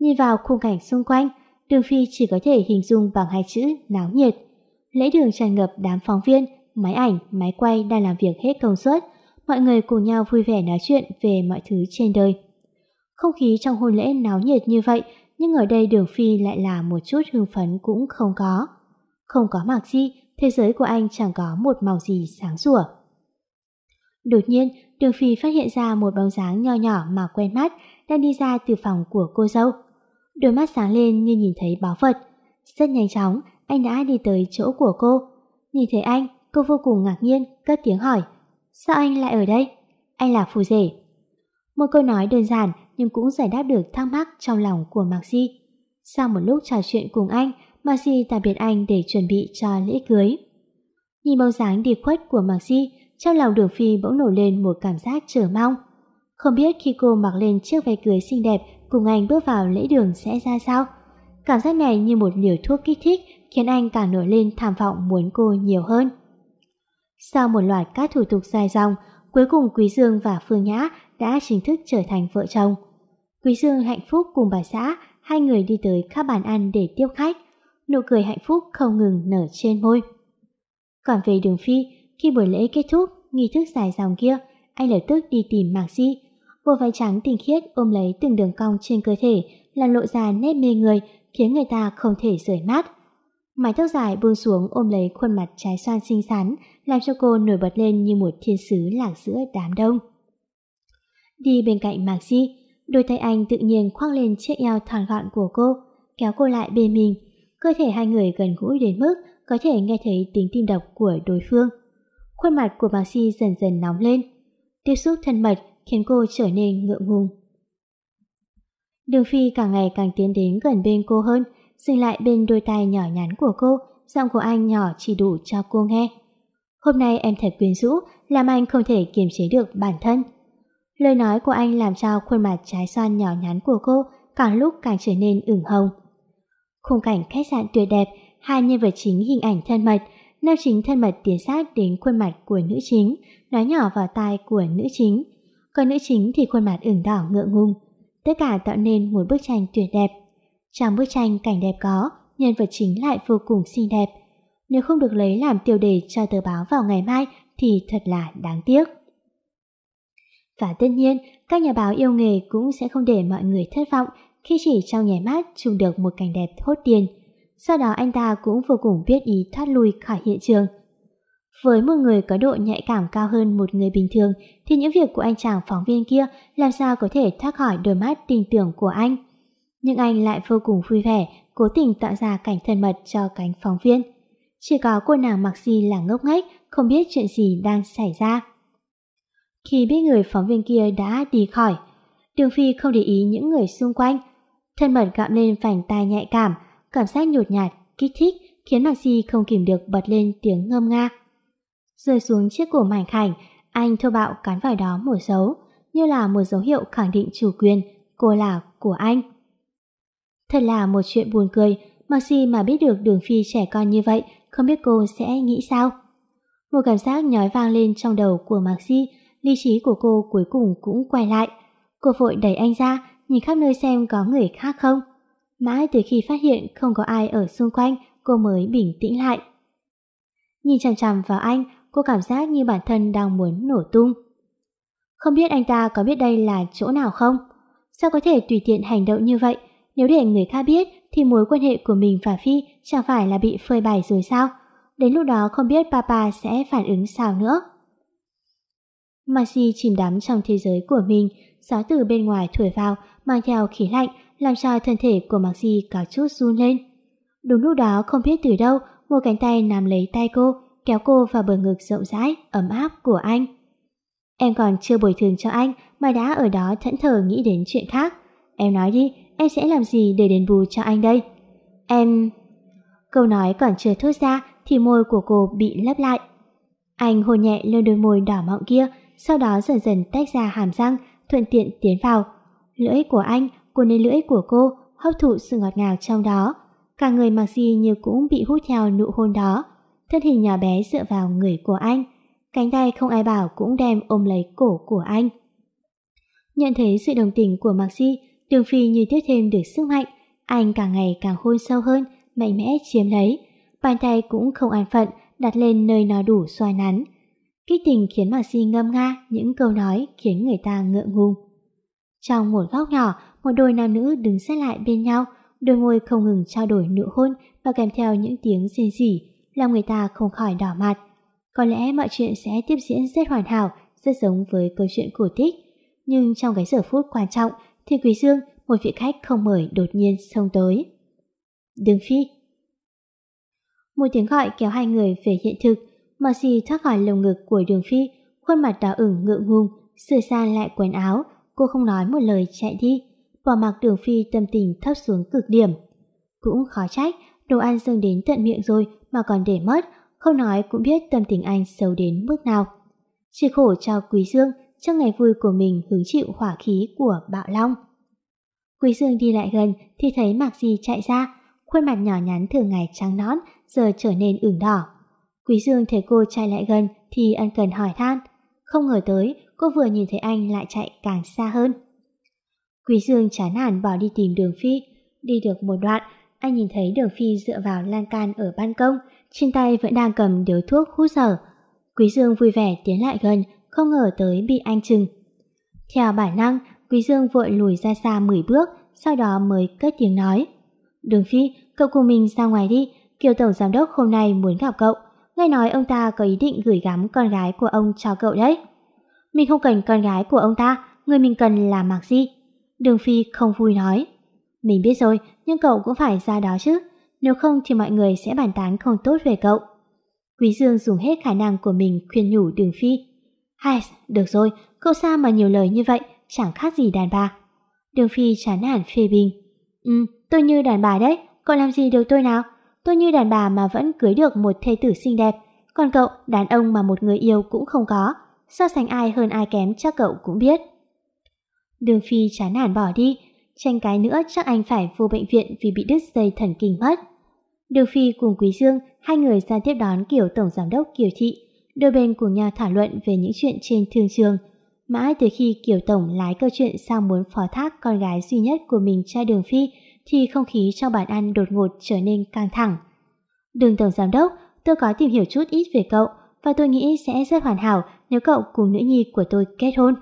Nhìn vào khung cảnh xung quanh, Đường Phi chỉ có thể hình dung bằng hai chữ náo nhiệt. Lễ đường tràn ngập đám phóng viên, máy ảnh, máy quay đang làm việc hết công suất. Mọi người cùng nhau vui vẻ nói chuyện về mọi thứ trên đời. Không khí trong hôn lễ náo nhiệt như vậy, nhưng ở đây Đường Phi lại là một chút hương phấn cũng không có. Không có mạc gì, thế giới của anh chẳng có một màu gì sáng rủa. Đột nhiên, Đường Phi phát hiện ra một bóng dáng nho nhỏ mà quen mắt đang đi ra từ phòng của cô dâu. Đôi mắt sáng lên như nhìn thấy báo vật. Rất nhanh chóng, anh đã đi tới chỗ của cô. Nhìn thấy anh, cô vô cùng ngạc nhiên, cất tiếng hỏi. Sao anh lại ở đây? Anh là phù rể. Một câu nói đơn giản nhưng cũng giải đáp được thắc mắc trong lòng của Mạc Di. Sau một lúc trò chuyện cùng anh, Mạc Di tạm biệt anh để chuẩn bị cho lễ cưới. Nhìn bóng dáng đi khuất của Mạc Di, trong lòng Đường Phi bỗng nổi lên một cảm giác chờ mong. Không biết khi cô mặc lên chiếc váy cưới xinh đẹp cùng anh bước vào lễ đường sẽ ra sao? Cảm giác này như một liều thuốc kích thích khiến anh càng nổi lên tham vọng muốn cô nhiều hơn. Sau một loạt các thủ tục dài dòng, cuối cùng Quý Dương và Phương Nhã đã chính thức trở thành vợ chồng. Quý Dương hạnh phúc cùng bà xã, hai người đi tới các bàn ăn để tiếp khách. Nụ cười hạnh phúc không ngừng nở trên môi. Còn về đường phi, khi buổi lễ kết thúc, nghi thức dài dòng kia, anh lập tức đi tìm Mạc Di. Bộ váy trắng tinh khiết ôm lấy từng đường cong trên cơ thể, làm lộ ra nét mê người, khiến người ta không thể rời mắt. Mái tóc dài buông xuống ôm lấy khuôn mặt trái xoan xinh xắn, làm cho cô nổi bật lên như một thiên sứ lạc giữa đám đông đi bên cạnh Mạc Di. Đôi tay anh tự nhiên khoác lên chiếc eo thon gọn của cô, kéo cô lại bên mình. Cơ thể hai người gần gũi đến mức có thể nghe thấy tiếng tim đập của đối phương. Khuôn mặt của Mạc Di dần dần nóng lên. Tiếp xúc thân mật khiến cô trở nên ngượng ngùng. Đường Phi càng ngày càng tiến đến gần bên cô hơn, dừng lại bên đôi tai nhỏ nhắn của cô, giọng của anh nhỏ chỉ đủ cho cô nghe. Hôm nay em thật quyến rũ, làm anh không thể kiềm chế được bản thân. Lời nói của anh làm cho khuôn mặt trái xoan nhỏ nhắn của cô càng lúc càng trở nên ửng hồng. Khung cảnh khách sạn tuyệt đẹp, hai nhân vật chính hình ảnh thân mật, nam chính thân mật tiến sát đến khuôn mặt của nữ chính, nói nhỏ vào tai của nữ chính. Còn nữ chính thì khuôn mặt ửng đỏ ngượng ngung. Tất cả tạo nên một bức tranh tuyệt đẹp. Trong bức tranh cảnh đẹp có, nhân vật chính lại vô cùng xinh đẹp. Nếu không được lấy làm tiêu đề cho tờ báo vào ngày mai thì thật là đáng tiếc. Và tất nhiên, các nhà báo yêu nghề cũng sẽ không để mọi người thất vọng khi chỉ trong nhảy mắt chụp được một cảnh đẹp thốt tiền. Sau đó anh ta cũng vô cùng biết ý thoát lui khỏi hiện trường. Với một người có độ nhạy cảm cao hơn một người bình thường thì những việc của anh chàng phóng viên kia làm sao có thể thoát khỏi đôi mắt tin tưởng của anh. Nhưng anh lại vô cùng vui vẻ, cố tình tạo ra cảnh thân mật cho cánh phóng viên. Chỉ có cô nàng mặc gì là ngốc nghếch, không biết chuyện gì đang xảy ra. Khi biết người phóng viên kia đã đi khỏi, Đường Phi không để ý những người xung quanh. Thân mật gặm lên vành tai nhạy cảm, cảm giác nhột nhạt, kích thích khiến Mạc Di không kìm được bật lên tiếng ngâm nga. Rơi xuống chiếc cổ mảnh khảnh, anh thô bạo cắn vào đó một dấu, như là một dấu hiệu khẳng định chủ quyền, cô là của anh. Thật là một chuyện buồn cười, Mạc Di mà biết được Đường Phi trẻ con như vậy, không biết cô sẽ nghĩ sao. Một cảm giác nhói vang lên trong đầu của Mạc Di, lý trí của cô cuối cùng cũng quay lại. Cô vội đẩy anh ra, nhìn khắp nơi xem có người khác không. Mãi từ khi phát hiện không có ai ở xung quanh, cô mới bình tĩnh lại. Nhìn chằm chằm vào anh, cô cảm giác như bản thân đang muốn nổ tung. Không biết anh ta có biết đây là chỗ nào không? Sao có thể tùy tiện hành động như vậy? Nếu để người khác biết thì mối quan hệ của mình và Phi chẳng phải là bị phơi bày rồi sao? Đến lúc đó không biết papa sẽ phản ứng sao nữa. Mà gì chìm đắm trong thế giới của mình, gió từ bên ngoài thổi vào mang theo khí lạnh làm cho thân thể của Mạc Di có chút run lên. Đúng lúc đó không biết từ đâu, một cánh tay nắm lấy tay cô, kéo cô vào bờ ngực rộng rãi, ấm áp của anh. Em còn chưa bồi thường cho anh mà đã ở đó thẫn thờ nghĩ đến chuyện khác. Em nói đi, em sẽ làm gì để đền bù cho anh đây? Em... Câu nói còn chưa thốt ra thì môi của cô bị lấp lại. Anh hôn nhẹ lên đôi môi đỏ mọng kia sau đó dần dần tách ra hàm răng, thuận tiện tiến vào. Lưỡi của anh cuốn lên lưỡi của cô, hấp thụ sự ngọt ngào trong đó. Cả người mặc gì như cũng bị hút theo nụ hôn đó. Thân hình nhỏ bé dựa vào người của anh. Cánh tay không ai bảo cũng đem ôm lấy cổ của anh. Nhận thấy sự đồng tình của Mạc Di, Đường Phi như tiếp thêm được sức mạnh. Anh càng ngày càng hôn sâu hơn, mạnh mẽ chiếm lấy. Bàn tay cũng không an phận, đặt lên nơi nó đủ xoa nắn. Kích tình khiến mà si ngâm nga những câu nói khiến người ta ngượng ngùng. Trong một góc nhỏ, một đôi nam nữ đứng sát lại bên nhau, đôi môi không ngừng trao đổi nụ hôn và kèm theo những tiếng rên rỉ, làm người ta không khỏi đỏ mặt. Có lẽ mọi chuyện sẽ tiếp diễn rất hoàn hảo, rất giống với câu chuyện cổ tích. Nhưng trong cái giờ phút quan trọng thì Quý Dương, một vị khách không mời đột nhiên xông tới. Đường Phi Một tiếng gọi kéo hai người về hiện thực, Mò xì thoát khỏi lồng ngực của đường phi, khuôn mặt đỏ ửng ngượng ngùng, sửa sang lại quần áo, cô không nói một lời chạy đi. Bỏ mặc đường phi tâm tình thấp xuống cực điểm. Cũng khó trách, đồ ăn dâng đến tận miệng rồi mà còn để mất, không nói cũng biết tâm tình anh xấu đến mức nào. Chỉ khổ cho Quý Dương trong ngày vui của mình hứng chịu hỏa khí của bạo long. Quý Dương đi lại gần thì thấy Mạc Di chạy ra, khuôn mặt nhỏ nhắn thường ngày trắng nõn giờ trở nên ửng đỏ. Quý Dương thấy cô chạy lại gần thì ân cần hỏi than. Không ngờ tới, cô vừa nhìn thấy anh lại chạy càng xa hơn. Quý Dương chán nản bỏ đi tìm đường phi. Đi được một đoạn, anh nhìn thấy đường phi dựa vào lan can ở ban công, trên tay vẫn đang cầm điếu thuốc hút dở. Quý Dương vui vẻ tiến lại gần, không ngờ tới bị anh chừng. Theo bản năng, Quý Dương vội lùi ra xa 10 bước, sau đó mới cất tiếng nói. Đường Phi, cậu cùng mình ra ngoài đi, Kiều Tổng Giám Đốc hôm nay muốn gặp cậu nghe nói ông ta có ý định gửi gắm con gái của ông cho cậu đấy. Mình không cần con gái của ông ta, người mình cần là Mạc Di. Đường Phi không vui nói. Mình biết rồi, nhưng cậu cũng phải ra đó chứ, nếu không thì mọi người sẽ bàn tán không tốt về cậu. Quý Dương dùng hết khả năng của mình khuyên nhủ Đường Phi. Hai, được rồi, cậu sao mà nhiều lời như vậy, chẳng khác gì đàn bà. Đường Phi chán hẳn phê bình. Ừ, tôi như đàn bà đấy, cậu làm gì được tôi nào? tôi như đàn bà mà vẫn cưới được một thê tử xinh đẹp, còn cậu, đàn ông mà một người yêu cũng không có, so sánh ai hơn ai kém chắc cậu cũng biết. Đường Phi chán nản bỏ đi, tranh cái nữa chắc anh phải vô bệnh viện vì bị đứt dây thần kinh mất. Đường Phi cùng Quý Dương, hai người ra tiếp đón kiểu tổng giám đốc Kiều Thị, đôi bên cùng nhau thảo luận về những chuyện trên thương trường. Mãi tới khi Kiều Tổng lái câu chuyện sang muốn phó thác con gái duy nhất của mình cho Đường Phi thì không khí trong bàn ăn đột ngột trở nên căng thẳng. Đường tổng giám đốc, tôi có tìm hiểu chút ít về cậu và tôi nghĩ sẽ rất hoàn hảo nếu cậu cùng nữ nhi của tôi kết hôn.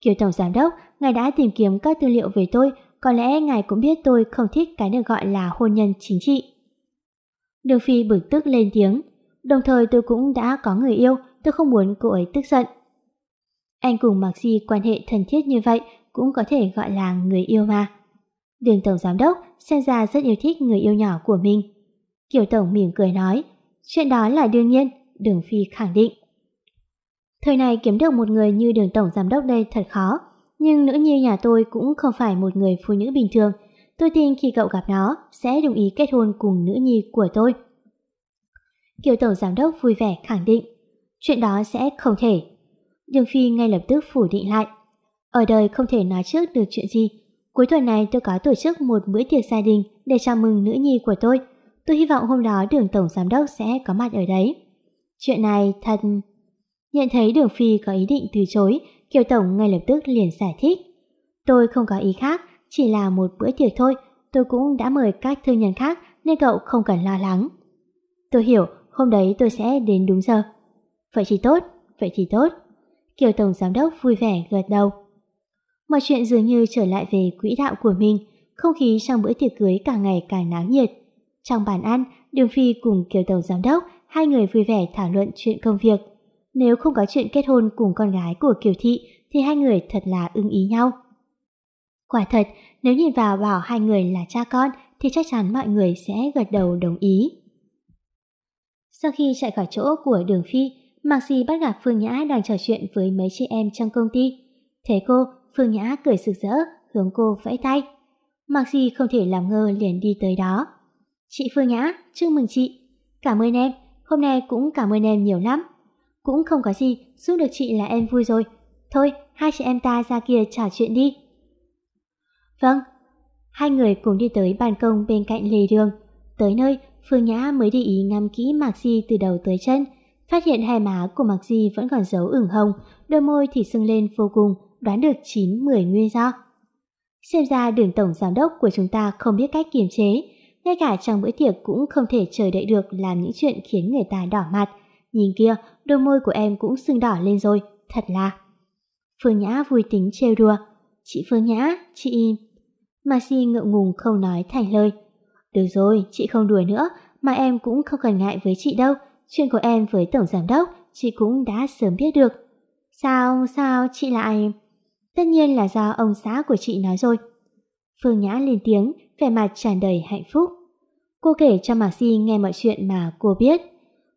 Kiều tổng giám đốc, ngài đã tìm kiếm các tư liệu về tôi, có lẽ ngài cũng biết tôi không thích cái được gọi là hôn nhân chính trị. Đường Phi bực tức lên tiếng, đồng thời tôi cũng đã có người yêu, tôi không muốn cô ấy tức giận. Anh cùng Mạc Di quan hệ thân thiết như vậy cũng có thể gọi là người yêu mà. Đường Tổng Giám Đốc xem ra rất yêu thích người yêu nhỏ của mình. Kiều Tổng mỉm cười nói, chuyện đó là đương nhiên, Đường Phi khẳng định. Thời này kiếm được một người như đường Tổng Giám Đốc đây thật khó, nhưng nữ nhi nhà tôi cũng không phải một người phụ nữ bình thường. Tôi tin khi cậu gặp nó sẽ đồng ý kết hôn cùng nữ nhi của tôi. Kiều Tổng Giám Đốc vui vẻ khẳng định, chuyện đó sẽ không thể. Đường Phi ngay lập tức phủ định lại. Ở đời không thể nói trước được chuyện gì, Cuối tuần này tôi có tổ chức một bữa tiệc gia đình để chào mừng nữ nhi của tôi. Tôi hy vọng hôm đó đường tổng giám đốc sẽ có mặt ở đấy. Chuyện này thật... Nhận thấy đường phi có ý định từ chối, Kiều Tổng ngay lập tức liền giải thích. Tôi không có ý khác, chỉ là một bữa tiệc thôi, tôi cũng đã mời các thương nhân khác nên cậu không cần lo lắng. Tôi hiểu, hôm đấy tôi sẽ đến đúng giờ. Vậy thì tốt, vậy thì tốt. Kiều Tổng Giám đốc vui vẻ gật đầu. Mọi chuyện dường như trở lại về quỹ đạo của mình, không khí trong bữa tiệc cưới càng ngày càng náo nhiệt. Trong bàn ăn, Đường Phi cùng Kiều Tổng Giám Đốc, hai người vui vẻ thảo luận chuyện công việc. Nếu không có chuyện kết hôn cùng con gái của Kiều Thị thì hai người thật là ưng ý nhau. Quả thật, nếu nhìn vào bảo hai người là cha con thì chắc chắn mọi người sẽ gật đầu đồng ý. Sau khi chạy khỏi chỗ của Đường Phi, Mạc Sì bắt gặp Phương Nhã đang trò chuyện với mấy chị em trong công ty. Thế cô Phương Nhã cười sực rỡ, hướng cô vẫy tay. Mặc gì không thể làm ngơ liền đi tới đó. Chị Phương Nhã, chúc mừng chị. Cảm ơn em, hôm nay cũng cảm ơn em nhiều lắm. Cũng không có gì, giúp được chị là em vui rồi. Thôi, hai chị em ta ra kia trò chuyện đi. Vâng. Hai người cùng đi tới ban công bên cạnh lề đường. Tới nơi, Phương Nhã mới để ý ngắm kỹ Mạc Di từ đầu tới chân. Phát hiện hai má của Mạc Di vẫn còn dấu ửng hồng, đôi môi thì sưng lên vô cùng, đoán được 9-10 nguyên do. Xem ra đường tổng giám đốc của chúng ta không biết cách kiềm chế, ngay cả trong bữa tiệc cũng không thể chờ đợi được làm những chuyện khiến người ta đỏ mặt. Nhìn kia, đôi môi của em cũng sưng đỏ lên rồi, thật là... Phương Nhã vui tính trêu đùa. Chị Phương Nhã, chị im. Maxi ngượng ngùng không nói thành lời. Được rồi, chị không đùa nữa, mà em cũng không cần ngại với chị đâu. Chuyện của em với tổng giám đốc, chị cũng đã sớm biết được. Sao, sao chị lại... Tất nhiên là do ông xã của chị nói rồi. Phương Nhã lên tiếng, vẻ mặt tràn đầy hạnh phúc. Cô kể cho Mạc Si nghe mọi chuyện mà cô biết.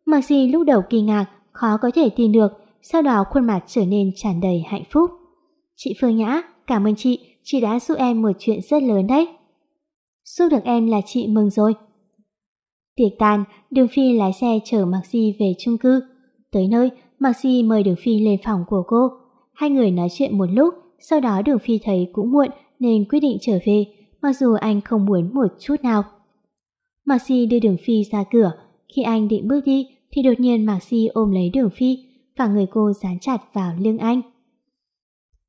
Mạc Si lúc đầu kinh ngạc, khó có thể tin được, sau đó khuôn mặt trở nên tràn đầy hạnh phúc. Chị Phương Nhã, cảm ơn chị, chị đã giúp em một chuyện rất lớn đấy. Giúp được em là chị mừng rồi. Tiệc tàn, Đường Phi lái xe chở Mạc Di về chung cư. Tới nơi, Mạc Di mời Đường Phi lên phòng của cô. Hai người nói chuyện một lúc, sau đó Đường Phi thấy cũng muộn nên quyết định trở về, mặc dù anh không muốn một chút nào. Mạc Si đưa Đường Phi ra cửa, khi anh định bước đi thì đột nhiên Mạc Si ôm lấy Đường Phi, và người cô dán chặt vào lưng anh.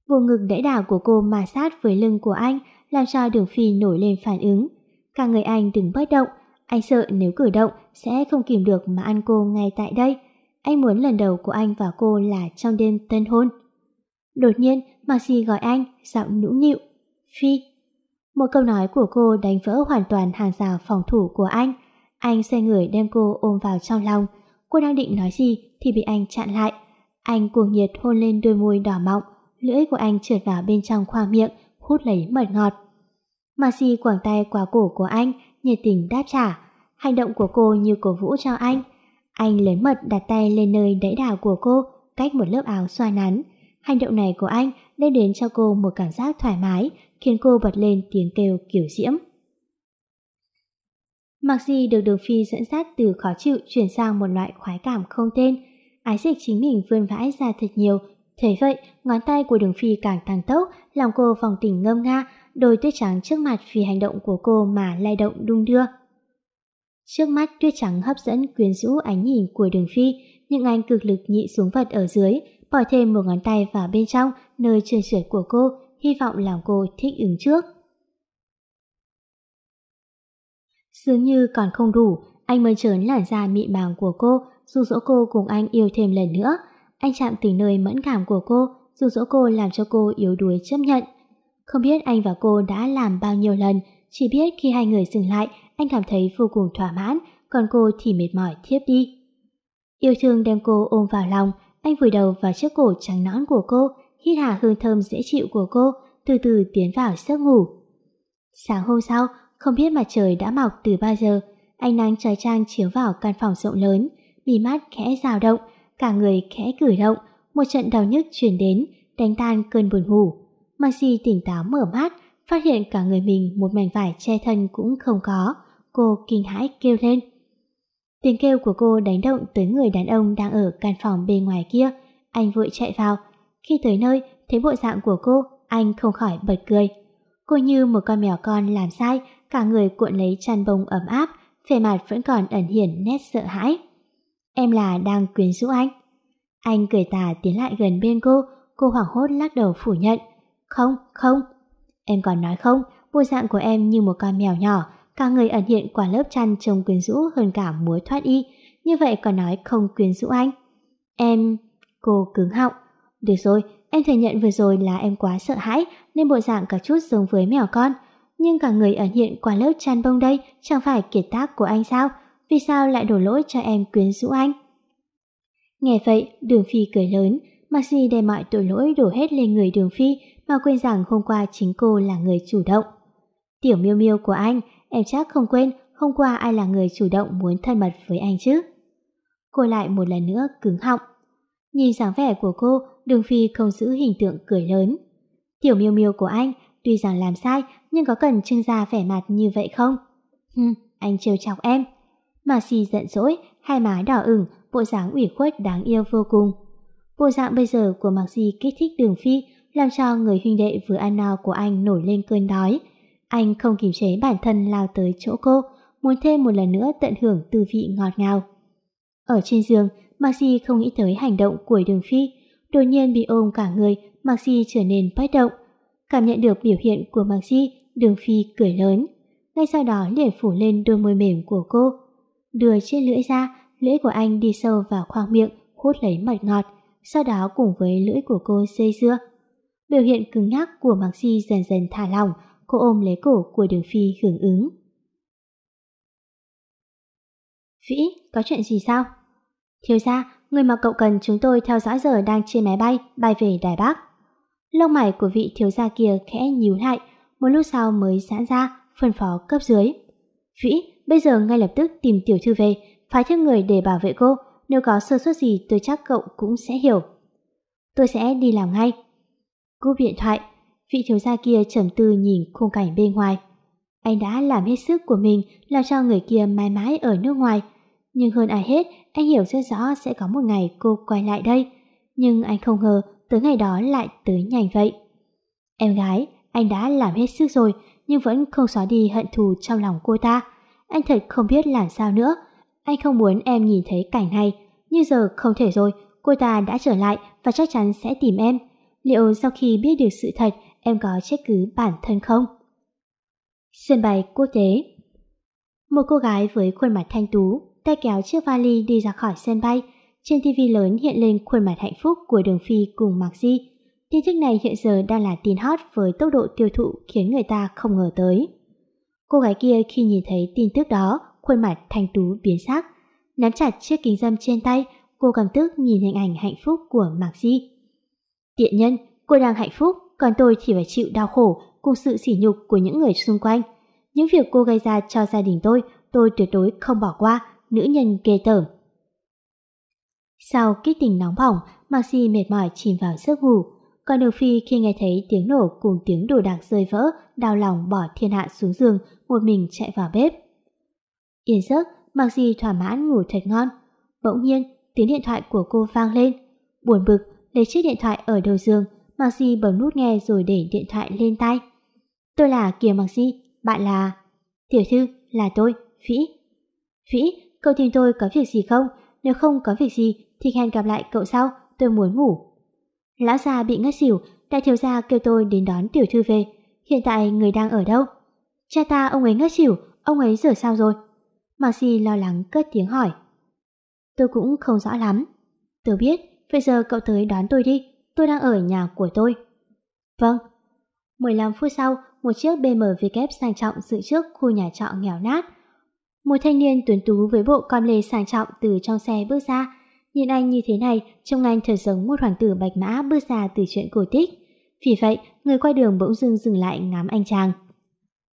Bộ ngực đẽ đảo của cô mà sát với lưng của anh làm cho Đường Phi nổi lên phản ứng. Cả người anh đứng bất động, anh sợ nếu cử động sẽ không kìm được mà ăn cô ngay tại đây. Anh muốn lần đầu của anh và cô là trong đêm tân hôn. Đột nhiên, Maxi gọi anh, giọng nũng nịu. Phi. Một câu nói của cô đánh vỡ hoàn toàn hàng rào phòng thủ của anh. Anh xoay người đem cô ôm vào trong lòng. Cô đang định nói gì thì bị anh chặn lại. Anh cuồng nhiệt hôn lên đôi môi đỏ mọng, lưỡi của anh trượt vào bên trong khoang miệng, hút lấy mật ngọt. Maxi quàng tay qua cổ của anh, nhiệt tình đáp trả. Hành động của cô như cổ vũ cho anh. Anh lấy mật đặt tay lên nơi đẫy đảo của cô, cách một lớp áo xoa nắn. Hành động này của anh đem đến cho cô một cảm giác thoải mái, khiến cô bật lên tiếng kêu kiểu diễm. Mặc gì được Đường Phi dẫn dắt từ khó chịu chuyển sang một loại khoái cảm không tên, ái dịch chính mình vươn vãi ra thật nhiều. Thế vậy, ngón tay của Đường Phi càng tăng tốc, lòng cô phòng tỉnh ngâm nga, đôi tuyết trắng trước mặt vì hành động của cô mà lay động đung đưa. Trước mắt tuyết trắng hấp dẫn quyến rũ ánh nhìn của Đường Phi, nhưng anh cực lực nhị xuống vật ở dưới, bỏ thêm một ngón tay vào bên trong nơi trơn trượt của cô, hy vọng làm cô thích ứng trước. Dường như còn không đủ, anh mới trớn làn da mịn màng của cô, dụ dỗ cô cùng anh yêu thêm lần nữa. Anh chạm từ nơi mẫn cảm của cô, dụ dỗ cô làm cho cô yếu đuối chấp nhận. Không biết anh và cô đã làm bao nhiêu lần, chỉ biết khi hai người dừng lại, anh cảm thấy vô cùng thỏa mãn, còn cô thì mệt mỏi thiếp đi. Yêu thương đem cô ôm vào lòng, anh vùi đầu vào chiếc cổ trắng nõn của cô, hít hà hương thơm dễ chịu của cô, từ từ tiến vào giấc ngủ. Sáng hôm sau, không biết mặt trời đã mọc từ bao giờ, ánh nắng trời trang chiếu vào căn phòng rộng lớn, mí mắt khẽ dao động, cả người khẽ cử động, một trận đau nhức truyền đến, đánh tan cơn buồn ngủ. Maxi tỉnh táo mở mắt, phát hiện cả người mình một mảnh vải che thân cũng không có. Cô kinh hãi kêu lên. Tiếng kêu của cô đánh động tới người đàn ông đang ở căn phòng bên ngoài kia. Anh vội chạy vào. Khi tới nơi, thấy bộ dạng của cô, anh không khỏi bật cười. Cô như một con mèo con làm sai, cả người cuộn lấy chăn bông ấm áp, vẻ mặt vẫn còn ẩn hiển nét sợ hãi. Em là đang quyến rũ anh. Anh cười tà tiến lại gần bên cô, cô hoảng hốt lắc đầu phủ nhận. Không, không. Em còn nói không, bộ dạng của em như một con mèo nhỏ, cả người ẩn hiện qua lớp chăn trông quyến rũ hơn cả múa thoát y, như vậy còn nói không quyến rũ anh. Em... Cô cứng họng. Được rồi, em thừa nhận vừa rồi là em quá sợ hãi nên bộ dạng cả chút giống với mèo con. Nhưng cả người ẩn hiện qua lớp chăn bông đây chẳng phải kiệt tác của anh sao? Vì sao lại đổ lỗi cho em quyến rũ anh? Nghe vậy, Đường Phi cười lớn. Mặc gì để mọi tội lỗi đổ hết lên người Đường Phi mà quên rằng hôm qua chính cô là người chủ động. Tiểu miêu miêu của anh, em chắc không quên hôm qua ai là người chủ động muốn thân mật với anh chứ. Cô lại một lần nữa cứng họng. Nhìn dáng vẻ của cô, Đường Phi không giữ hình tượng cười lớn. Tiểu miêu miêu của anh, tuy rằng làm sai, nhưng có cần trưng ra vẻ mặt như vậy không? Hừ, anh trêu chọc em. Mà si giận dỗi, hai má đỏ ửng, bộ dáng ủy khuất đáng yêu vô cùng. Bộ dạng bây giờ của Mạc Di kích thích Đường Phi, làm cho người huynh đệ vừa ăn no của anh nổi lên cơn đói, anh không kiềm chế bản thân lao tới chỗ cô, muốn thêm một lần nữa tận hưởng tư vị ngọt ngào. Ở trên giường, Maxi không nghĩ tới hành động của Đường Phi, đột nhiên bị ôm cả người, Maxi trở nên bất động. Cảm nhận được biểu hiện của Maxi, Đường Phi cười lớn, ngay sau đó liền phủ lên đôi môi mềm của cô. Đưa chiếc lưỡi ra, lưỡi của anh đi sâu vào khoang miệng, hút lấy mật ngọt, sau đó cùng với lưỡi của cô dây dưa. Biểu hiện cứng nhắc của Maxi dần dần thả lỏng, cô ôm lấy cổ của đường phi hưởng ứng. Vĩ, có chuyện gì sao? Thiếu ra, người mà cậu cần chúng tôi theo dõi giờ đang trên máy bay, bay về Đài Bắc. Lông mày của vị thiếu gia kia khẽ nhíu lại, một lúc sau mới giãn ra, phân phó cấp dưới. Vĩ, bây giờ ngay lập tức tìm tiểu thư về, phái thêm người để bảo vệ cô, nếu có sơ suất gì tôi chắc cậu cũng sẽ hiểu. Tôi sẽ đi làm ngay. Cúp điện thoại, Vị thiếu gia kia trầm tư nhìn khung cảnh bên ngoài. Anh đã làm hết sức của mình làm cho người kia mãi mãi ở nước ngoài. Nhưng hơn ai hết, anh hiểu rất rõ sẽ có một ngày cô quay lại đây. Nhưng anh không ngờ tới ngày đó lại tới nhanh vậy. Em gái, anh đã làm hết sức rồi nhưng vẫn không xóa đi hận thù trong lòng cô ta. Anh thật không biết làm sao nữa. Anh không muốn em nhìn thấy cảnh này. Nhưng giờ không thể rồi, cô ta đã trở lại và chắc chắn sẽ tìm em. Liệu sau khi biết được sự thật em có trách cứ bản thân không? Sân bay quốc tế Một cô gái với khuôn mặt thanh tú, tay kéo chiếc vali đi ra khỏi sân bay. Trên TV lớn hiện lên khuôn mặt hạnh phúc của Đường Phi cùng Mạc Di. Tin tức này hiện giờ đang là tin hot với tốc độ tiêu thụ khiến người ta không ngờ tới. Cô gái kia khi nhìn thấy tin tức đó, khuôn mặt thanh tú biến sắc. Nắm chặt chiếc kính dâm trên tay, cô cầm tức nhìn hình ảnh hạnh phúc của Mạc Di. Tiện nhân, cô đang hạnh phúc còn tôi chỉ phải chịu đau khổ cùng sự sỉ nhục của những người xung quanh. Những việc cô gây ra cho gia đình tôi, tôi tuyệt đối không bỏ qua, nữ nhân ghê tởm. Sau kích tình nóng bỏng, Maxi mệt mỏi chìm vào giấc ngủ. Còn Đường Phi khi nghe thấy tiếng nổ cùng tiếng đồ đạc rơi vỡ, đau lòng bỏ thiên hạ xuống giường, một mình chạy vào bếp. Yên giấc, Maxi thỏa mãn ngủ thật ngon. Bỗng nhiên, tiếng điện thoại của cô vang lên. Buồn bực, lấy chiếc điện thoại ở đầu giường, Mạc Di bấm nút nghe rồi để điện thoại lên tay. Tôi là Kiều Mạc Di, bạn là... Tiểu thư, là tôi, Vĩ. Vĩ, cậu tìm tôi có việc gì không? Nếu không có việc gì thì hẹn gặp lại cậu sau, tôi muốn ngủ. Lão già bị ngất xỉu, đại thiếu gia kêu tôi đến đón tiểu thư về. Hiện tại người đang ở đâu? Cha ta ông ấy ngất xỉu, ông ấy giờ sao rồi? Mạc Di lo lắng cất tiếng hỏi. Tôi cũng không rõ lắm. Tôi biết, bây giờ cậu tới đón tôi đi, tôi đang ở nhà của tôi. Vâng. 15 phút sau, một chiếc BMW sang trọng dự trước khu nhà trọ nghèo nát. Một thanh niên tuấn tú với bộ con lê sang trọng từ trong xe bước ra. Nhìn anh như thế này, trông anh thật giống một hoàng tử bạch mã bước ra từ chuyện cổ tích. Vì vậy, người qua đường bỗng dưng dừng lại ngắm anh chàng.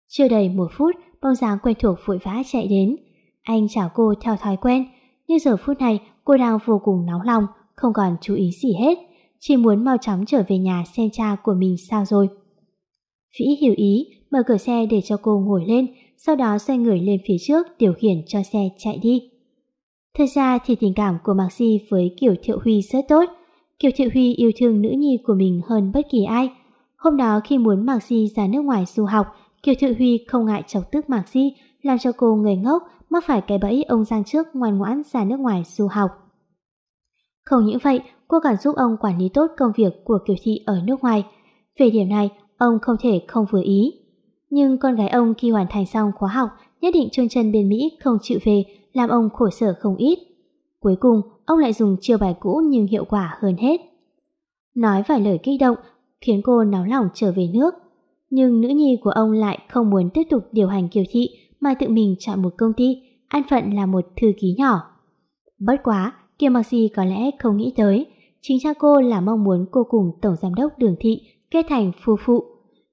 Chưa đầy một phút, bóng dáng quen thuộc vội vã chạy đến. Anh chào cô theo thói quen, nhưng giờ phút này cô đang vô cùng nóng lòng, không còn chú ý gì hết chỉ muốn mau chóng trở về nhà xem cha của mình sao rồi. Vĩ hiểu ý, mở cửa xe để cho cô ngồi lên, sau đó xoay người lên phía trước điều khiển cho xe chạy đi. Thật ra thì tình cảm của Mạc Di với Kiều Thiệu Huy rất tốt. Kiều Thiệu Huy yêu thương nữ nhi của mình hơn bất kỳ ai. Hôm đó khi muốn Mạc Di ra nước ngoài du học, Kiều Thiệu Huy không ngại chọc tức Mạc Di, làm cho cô người ngốc mắc phải cái bẫy ông Giang trước ngoan ngoãn ra nước ngoài du học. Không những vậy, cô còn giúp ông quản lý tốt công việc của Kiều Thị ở nước ngoài. Về điểm này, ông không thể không vừa ý. Nhưng con gái ông khi hoàn thành xong khóa học nhất định trôn chân bên Mỹ không chịu về làm ông khổ sở không ít. Cuối cùng, ông lại dùng chiêu bài cũ nhưng hiệu quả hơn hết. Nói vài lời kích động khiến cô náo lòng trở về nước. Nhưng nữ nhi của ông lại không muốn tiếp tục điều hành kiều thị mà tự mình chọn một công ty, an phận là một thư ký nhỏ. Bất quá, Kiều Mạc Di có lẽ không nghĩ tới, chính cha cô là mong muốn cô cùng Tổng Giám đốc Đường Thị kết thành phu phụ.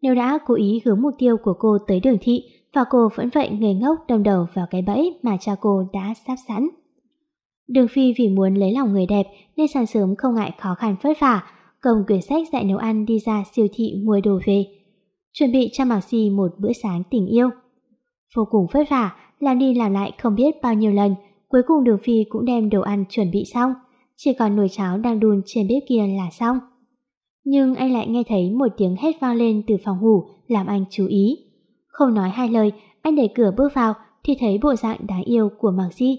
Nếu đã cố ý hướng mục tiêu của cô tới Đường Thị và cô vẫn vậy ngây ngốc đâm đầu vào cái bẫy mà cha cô đã sắp sẵn. Đường Phi vì muốn lấy lòng người đẹp nên sáng sớm không ngại khó khăn vất vả, cầm quyển sách dạy nấu ăn đi ra siêu thị mua đồ về. Chuẩn bị cho Mạc Di một bữa sáng tình yêu. Vô cùng vất vả, làm đi làm lại không biết bao nhiêu lần, Cuối cùng Đường Phi cũng đem đồ ăn chuẩn bị xong, chỉ còn nồi cháo đang đun trên bếp kia là xong. Nhưng anh lại nghe thấy một tiếng hét vang lên từ phòng ngủ làm anh chú ý. Không nói hai lời, anh đẩy cửa bước vào thì thấy bộ dạng đáng yêu của Mạc Di.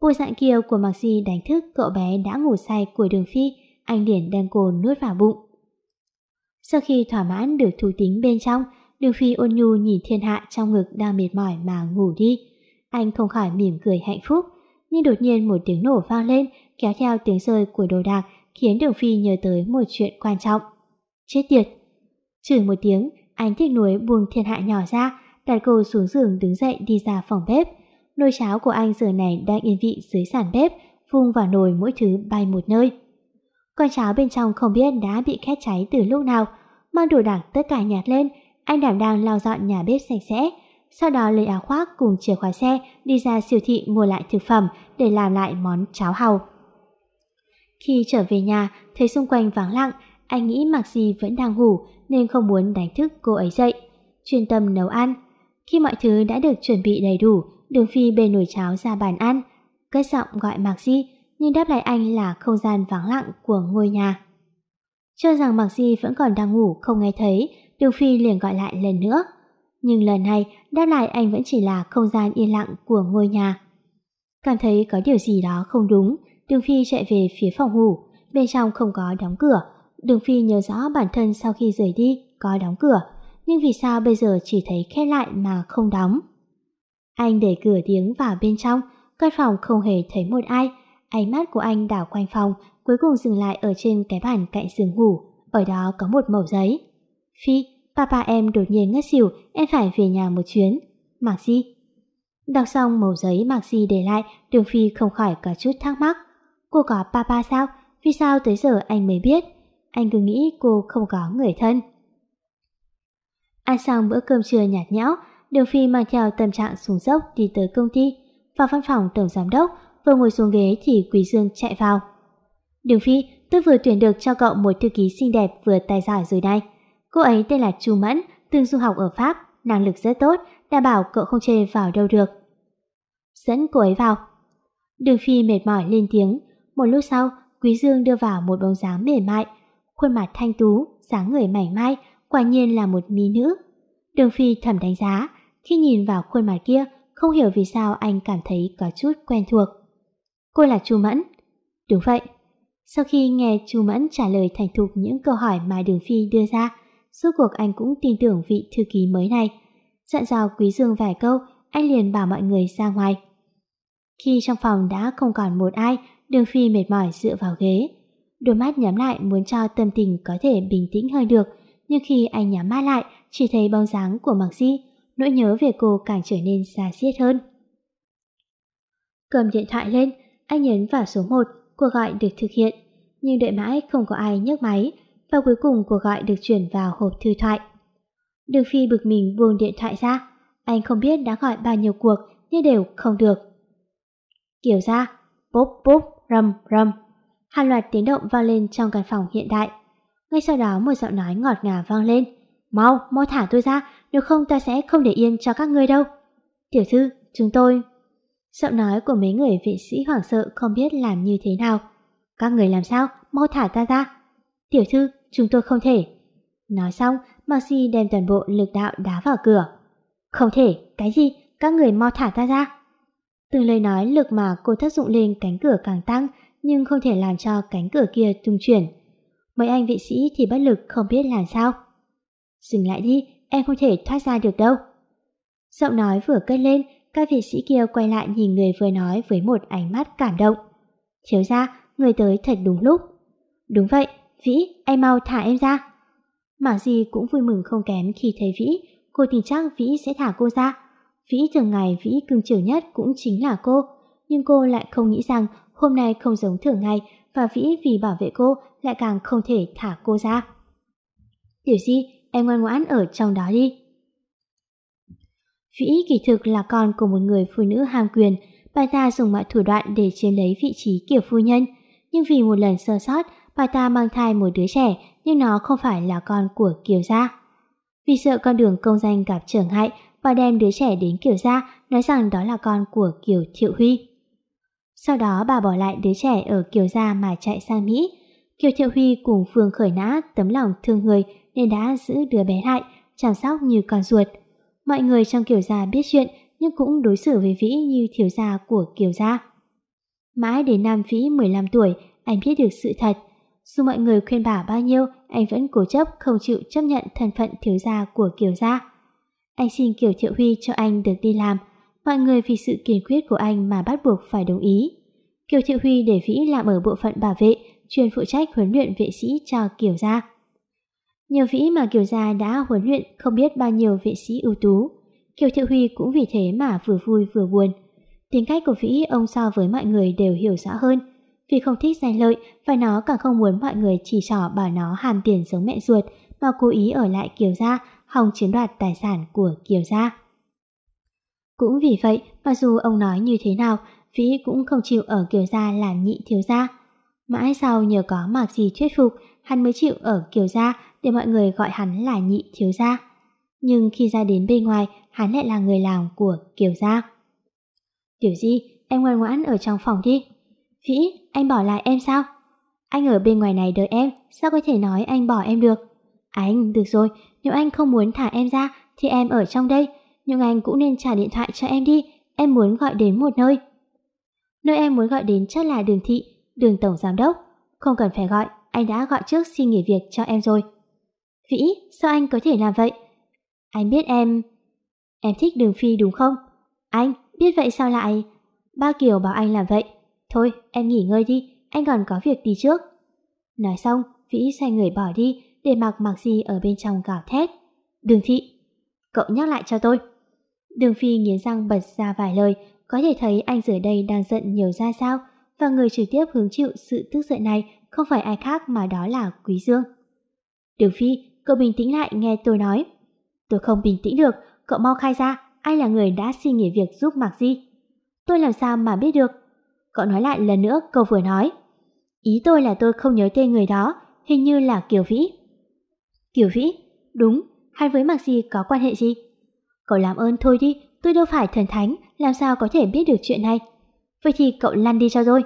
Bộ dạng kia của Mạc Di đánh thức cậu bé đã ngủ say của Đường Phi, anh liền đem cô nuốt vào bụng. Sau khi thỏa mãn được thú tính bên trong, Đường Phi ôn nhu nhìn thiên hạ trong ngực đang mệt mỏi mà ngủ đi. Anh không khỏi mỉm cười hạnh phúc, nhưng đột nhiên một tiếng nổ vang lên kéo theo tiếng rơi của đồ đạc khiến Đường Phi nhớ tới một chuyện quan trọng. Chết tiệt! Chửi một tiếng, ánh thích núi buông thiên hạ nhỏ ra, đặt cô xuống giường đứng dậy đi ra phòng bếp. Nồi cháo của anh giờ này đang yên vị dưới sàn bếp, vung vào nồi mỗi thứ bay một nơi. Con cháo bên trong không biết đã bị khét cháy từ lúc nào, mang đồ đạc tất cả nhạt lên, anh đảm đang lau dọn nhà bếp sạch sẽ, sau đó lấy áo khoác cùng chìa khóa xe đi ra siêu thị mua lại thực phẩm để làm lại món cháo hàu. Khi trở về nhà, thấy xung quanh vắng lặng, anh nghĩ mặc gì vẫn đang ngủ nên không muốn đánh thức cô ấy dậy, chuyên tâm nấu ăn. Khi mọi thứ đã được chuẩn bị đầy đủ, Đường Phi bê nồi cháo ra bàn ăn, cất giọng gọi Mặc Di, nhưng đáp lại anh là không gian vắng lặng của ngôi nhà. Cho rằng Mặc Di vẫn còn đang ngủ không nghe thấy, Đường Phi liền gọi lại lần nữa. Nhưng lần này đáp lại anh vẫn chỉ là không gian yên lặng của ngôi nhà Cảm thấy có điều gì đó không đúng Đường Phi chạy về phía phòng ngủ Bên trong không có đóng cửa Đường Phi nhớ rõ bản thân sau khi rời đi Có đóng cửa Nhưng vì sao bây giờ chỉ thấy khép lại mà không đóng Anh để cửa tiếng vào bên trong Căn phòng không hề thấy một ai Ánh mắt của anh đảo quanh phòng Cuối cùng dừng lại ở trên cái bàn cạnh giường ngủ Ở đó có một mẩu giấy Phi, papa em đột nhiên ngất xỉu, em phải về nhà một chuyến. Mạc Di. Đọc xong mẩu giấy Mạc Di để lại, Đường Phi không khỏi có chút thắc mắc. Cô có papa sao? Vì sao tới giờ anh mới biết? Anh cứ nghĩ cô không có người thân. Ăn xong bữa cơm trưa nhạt nhẽo, Đường Phi mang theo tâm trạng xuống dốc đi tới công ty. Vào văn phòng tổng giám đốc, vừa ngồi xuống ghế thì Quý Dương chạy vào. Đường Phi, tôi vừa tuyển được cho cậu một thư ký xinh đẹp vừa tài giỏi rồi đây. Cô ấy tên là Chu Mẫn, từng du học ở Pháp, năng lực rất tốt, đã bảo cậu không chê vào đâu được. Dẫn cô ấy vào. Đường Phi mệt mỏi lên tiếng. Một lúc sau, Quý Dương đưa vào một bóng dáng mềm mại, khuôn mặt thanh tú, dáng người mảnh mai, quả nhiên là một mỹ nữ. Đường Phi thầm đánh giá, khi nhìn vào khuôn mặt kia, không hiểu vì sao anh cảm thấy có chút quen thuộc. Cô là Chu Mẫn. Đúng vậy. Sau khi nghe Chu Mẫn trả lời thành thục những câu hỏi mà Đường Phi đưa ra, Suốt cuộc anh cũng tin tưởng vị thư ký mới này. Dặn dò Quý Dương vài câu, anh liền bảo mọi người ra ngoài. Khi trong phòng đã không còn một ai, Đường Phi mệt mỏi dựa vào ghế. Đôi mắt nhắm lại muốn cho tâm tình có thể bình tĩnh hơn được, nhưng khi anh nhắm mắt lại, chỉ thấy bóng dáng của Mạc Di, nỗi nhớ về cô càng trở nên xa xiết hơn. Cầm điện thoại lên, anh nhấn vào số 1, cuộc gọi được thực hiện, nhưng đợi mãi không có ai nhấc máy, và cuối cùng cuộc gọi được chuyển vào hộp thư thoại. Đường Phi bực mình buông điện thoại ra, anh không biết đã gọi bao nhiêu cuộc nhưng đều không được. Kiểu ra, bốp bốp, rầm rầm, hàng loạt tiếng động vang lên trong căn phòng hiện đại. Ngay sau đó một giọng nói ngọt ngào vang lên, mau, mau thả tôi ra, nếu không ta sẽ không để yên cho các ngươi đâu. Tiểu thư, chúng tôi... Giọng nói của mấy người vệ sĩ hoảng sợ không biết làm như thế nào. Các người làm sao? Mau thả ta ra, Tiểu thư, chúng tôi không thể. Nói xong, Maxi đem toàn bộ lực đạo đá vào cửa. Không thể, cái gì, các người mau thả ta ra. Từ lời nói lực mà cô thất dụng lên cánh cửa càng tăng, nhưng không thể làm cho cánh cửa kia tung chuyển. Mấy anh vệ sĩ thì bất lực không biết làm sao. Dừng lại đi, em không thể thoát ra được đâu. Giọng nói vừa cất lên, các vệ sĩ kia quay lại nhìn người vừa nói với một ánh mắt cảm động. Thiếu ra, người tới thật đúng lúc. Đúng vậy, Vĩ, em mau thả em ra. Mạc gì cũng vui mừng không kém khi thấy Vĩ, cô tin chắc Vĩ sẽ thả cô ra. Vĩ thường ngày Vĩ cưng chiều nhất cũng chính là cô, nhưng cô lại không nghĩ rằng hôm nay không giống thường ngày và Vĩ vì bảo vệ cô lại càng không thể thả cô ra. Tiểu Di, em ngoan ngoãn ở trong đó đi. Vĩ kỳ thực là con của một người phụ nữ ham quyền, bà ta dùng mọi thủ đoạn để chiếm lấy vị trí kiểu phu nhân, nhưng vì một lần sơ sót bà ta mang thai một đứa trẻ nhưng nó không phải là con của Kiều Gia. Vì sợ con đường công danh gặp trở ngại, bà đem đứa trẻ đến Kiều Gia nói rằng đó là con của Kiều Thiệu Huy. Sau đó bà bỏ lại đứa trẻ ở Kiều Gia mà chạy sang Mỹ. Kiều Thiệu Huy cùng Phương Khởi Nã tấm lòng thương người nên đã giữ đứa bé lại, chăm sóc như con ruột. Mọi người trong Kiều Gia biết chuyện nhưng cũng đối xử với Vĩ như thiếu gia của Kiều Gia. Mãi đến năm Vĩ 15 tuổi, anh biết được sự thật – dù mọi người khuyên bảo bao nhiêu, anh vẫn cố chấp không chịu chấp nhận thân phận thiếu gia của Kiều gia. Anh xin Kiều Thiệu Huy cho anh được đi làm. Mọi người vì sự kiên quyết của anh mà bắt buộc phải đồng ý. Kiều Thiệu Huy để Vĩ làm ở bộ phận bảo vệ, chuyên phụ trách huấn luyện vệ sĩ cho Kiều gia. Nhờ Vĩ mà Kiều gia đã huấn luyện không biết bao nhiêu vệ sĩ ưu tú. Kiều Thiệu Huy cũng vì thế mà vừa vui vừa buồn. Tính cách của Vĩ ông so với mọi người đều hiểu rõ hơn. Vì không thích danh lợi và nó càng không muốn mọi người chỉ trỏ bảo nó hàm tiền giống mẹ ruột mà cố ý ở lại Kiều Gia, hòng chiếm đoạt tài sản của Kiều Gia. Cũng vì vậy mặc dù ông nói như thế nào, Vĩ cũng không chịu ở Kiều Gia làm nhị thiếu gia. Mãi sau nhờ có mạc gì thuyết phục, hắn mới chịu ở Kiều Gia để mọi người gọi hắn là nhị thiếu gia. Nhưng khi ra đến bên ngoài, hắn lại là người làm của Kiều Gia. Tiểu Di, em ngoan ngoãn ở trong phòng đi, Vĩ, anh bỏ lại em sao? Anh ở bên ngoài này đợi em, sao có thể nói anh bỏ em được? Anh, được rồi, nếu anh không muốn thả em ra thì em ở trong đây, nhưng anh cũng nên trả điện thoại cho em đi, em muốn gọi đến một nơi. Nơi em muốn gọi đến chắc là đường thị, đường tổng giám đốc. Không cần phải gọi, anh đã gọi trước xin nghỉ việc cho em rồi. Vĩ, sao anh có thể làm vậy? Anh biết em... Em thích đường phi đúng không? Anh, biết vậy sao lại... Ba Kiều bảo anh làm vậy. Thôi, em nghỉ ngơi đi, anh còn có việc đi trước. Nói xong, Vĩ xoay người bỏ đi để mặc mặc gì ở bên trong gào thét. Đường thị, cậu nhắc lại cho tôi. Đường Phi nghiến răng bật ra vài lời, có thể thấy anh giờ đây đang giận nhiều ra sao, và người trực tiếp hứng chịu sự tức giận này không phải ai khác mà đó là Quý Dương. Đường Phi, cậu bình tĩnh lại nghe tôi nói. Tôi không bình tĩnh được, cậu mau khai ra, ai là người đã xin nghỉ việc giúp Mạc Di. Tôi làm sao mà biết được, Cậu nói lại lần nữa câu vừa nói. Ý tôi là tôi không nhớ tên người đó, hình như là Kiều Vĩ. Kiều Vĩ? Đúng, hay với Mạc gì có quan hệ gì? Cậu làm ơn thôi đi, tôi đâu phải thần thánh, làm sao có thể biết được chuyện này. Vậy thì cậu lăn đi cho rồi.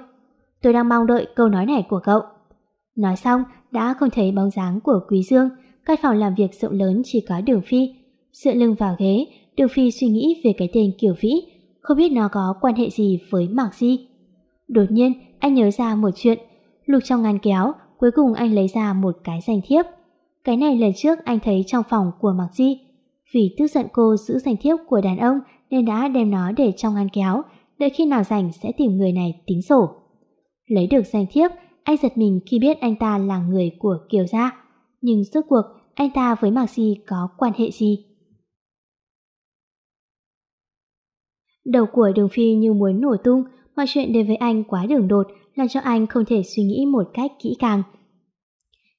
Tôi đang mong đợi câu nói này của cậu. Nói xong, đã không thấy bóng dáng của Quý Dương, căn phòng làm việc rộng lớn chỉ có Đường Phi. Dựa lưng vào ghế, Đường Phi suy nghĩ về cái tên Kiều Vĩ, không biết nó có quan hệ gì với Mạc Di. Đột nhiên, anh nhớ ra một chuyện. Lục trong ngăn kéo, cuối cùng anh lấy ra một cái danh thiếp. Cái này lần trước anh thấy trong phòng của Mạc Di. Vì tức giận cô giữ danh thiếp của đàn ông nên đã đem nó để trong ngăn kéo, đợi khi nào rảnh sẽ tìm người này tính sổ. Lấy được danh thiếp, anh giật mình khi biết anh ta là người của Kiều Gia. Nhưng rốt cuộc, anh ta với Mạc Di có quan hệ gì? Đầu của Đường Phi như muốn nổ tung, mọi chuyện đối với anh quá đường đột làm cho anh không thể suy nghĩ một cách kỹ càng.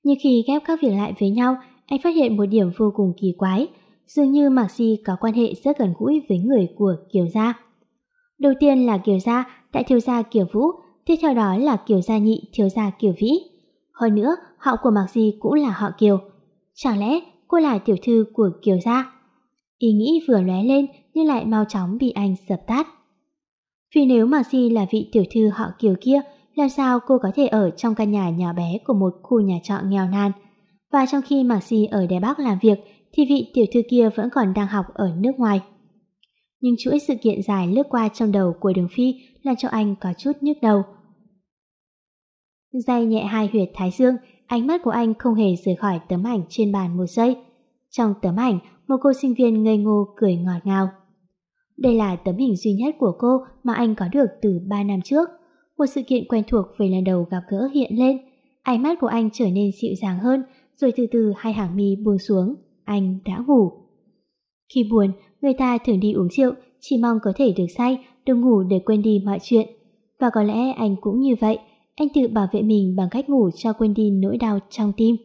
Như khi ghép các việc lại với nhau, anh phát hiện một điểm vô cùng kỳ quái, dường như Mạc Si có quan hệ rất gần gũi với người của Kiều Gia. Đầu tiên là Kiều Gia, đại thiếu gia Kiều Vũ, tiếp theo đó là Kiều Gia Nhị, thiếu gia Kiều Vĩ. Hơn nữa, họ của Mạc Di cũng là họ Kiều. Chẳng lẽ cô là tiểu thư của Kiều Gia? Ý nghĩ vừa lóe lên nhưng lại mau chóng bị anh dập tắt. Vì nếu mà Di là vị tiểu thư họ kiều kia, làm sao cô có thể ở trong căn nhà nhỏ bé của một khu nhà trọ nghèo nàn. Và trong khi mà Di ở Đài Bắc làm việc, thì vị tiểu thư kia vẫn còn đang học ở nước ngoài. Nhưng chuỗi sự kiện dài lướt qua trong đầu của Đường Phi làm cho anh có chút nhức đầu. Dây nhẹ hai huyệt thái dương, ánh mắt của anh không hề rời khỏi tấm ảnh trên bàn một giây. Trong tấm ảnh, một cô sinh viên ngây ngô cười ngọt ngào. Đây là tấm hình duy nhất của cô mà anh có được từ 3 năm trước. Một sự kiện quen thuộc về lần đầu gặp gỡ hiện lên. Ánh mắt của anh trở nên dịu dàng hơn, rồi từ từ hai hàng mi buông xuống. Anh đã ngủ. Khi buồn, người ta thường đi uống rượu, chỉ mong có thể được say, được ngủ để quên đi mọi chuyện. Và có lẽ anh cũng như vậy, anh tự bảo vệ mình bằng cách ngủ cho quên đi nỗi đau trong tim.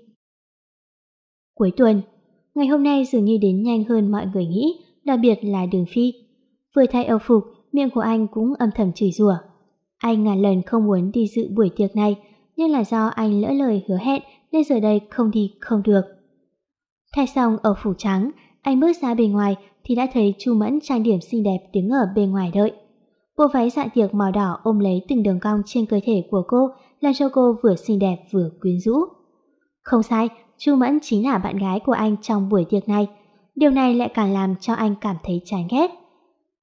Cuối tuần, ngày hôm nay dường như đến nhanh hơn mọi người nghĩ, đặc biệt là đường phi Vừa thay âu phục, miệng của anh cũng âm thầm chửi rủa. Anh ngàn lần không muốn đi dự buổi tiệc này, nhưng là do anh lỡ lời hứa hẹn nên giờ đây không đi không được. Thay xong ở phủ trắng, anh bước ra bên ngoài thì đã thấy Chu Mẫn trang điểm xinh đẹp đứng ở bên ngoài đợi. Bộ váy dạ tiệc màu đỏ ôm lấy từng đường cong trên cơ thể của cô làm cho cô vừa xinh đẹp vừa quyến rũ. Không sai, Chu Mẫn chính là bạn gái của anh trong buổi tiệc này. Điều này lại càng làm cho anh cảm thấy chán ghét.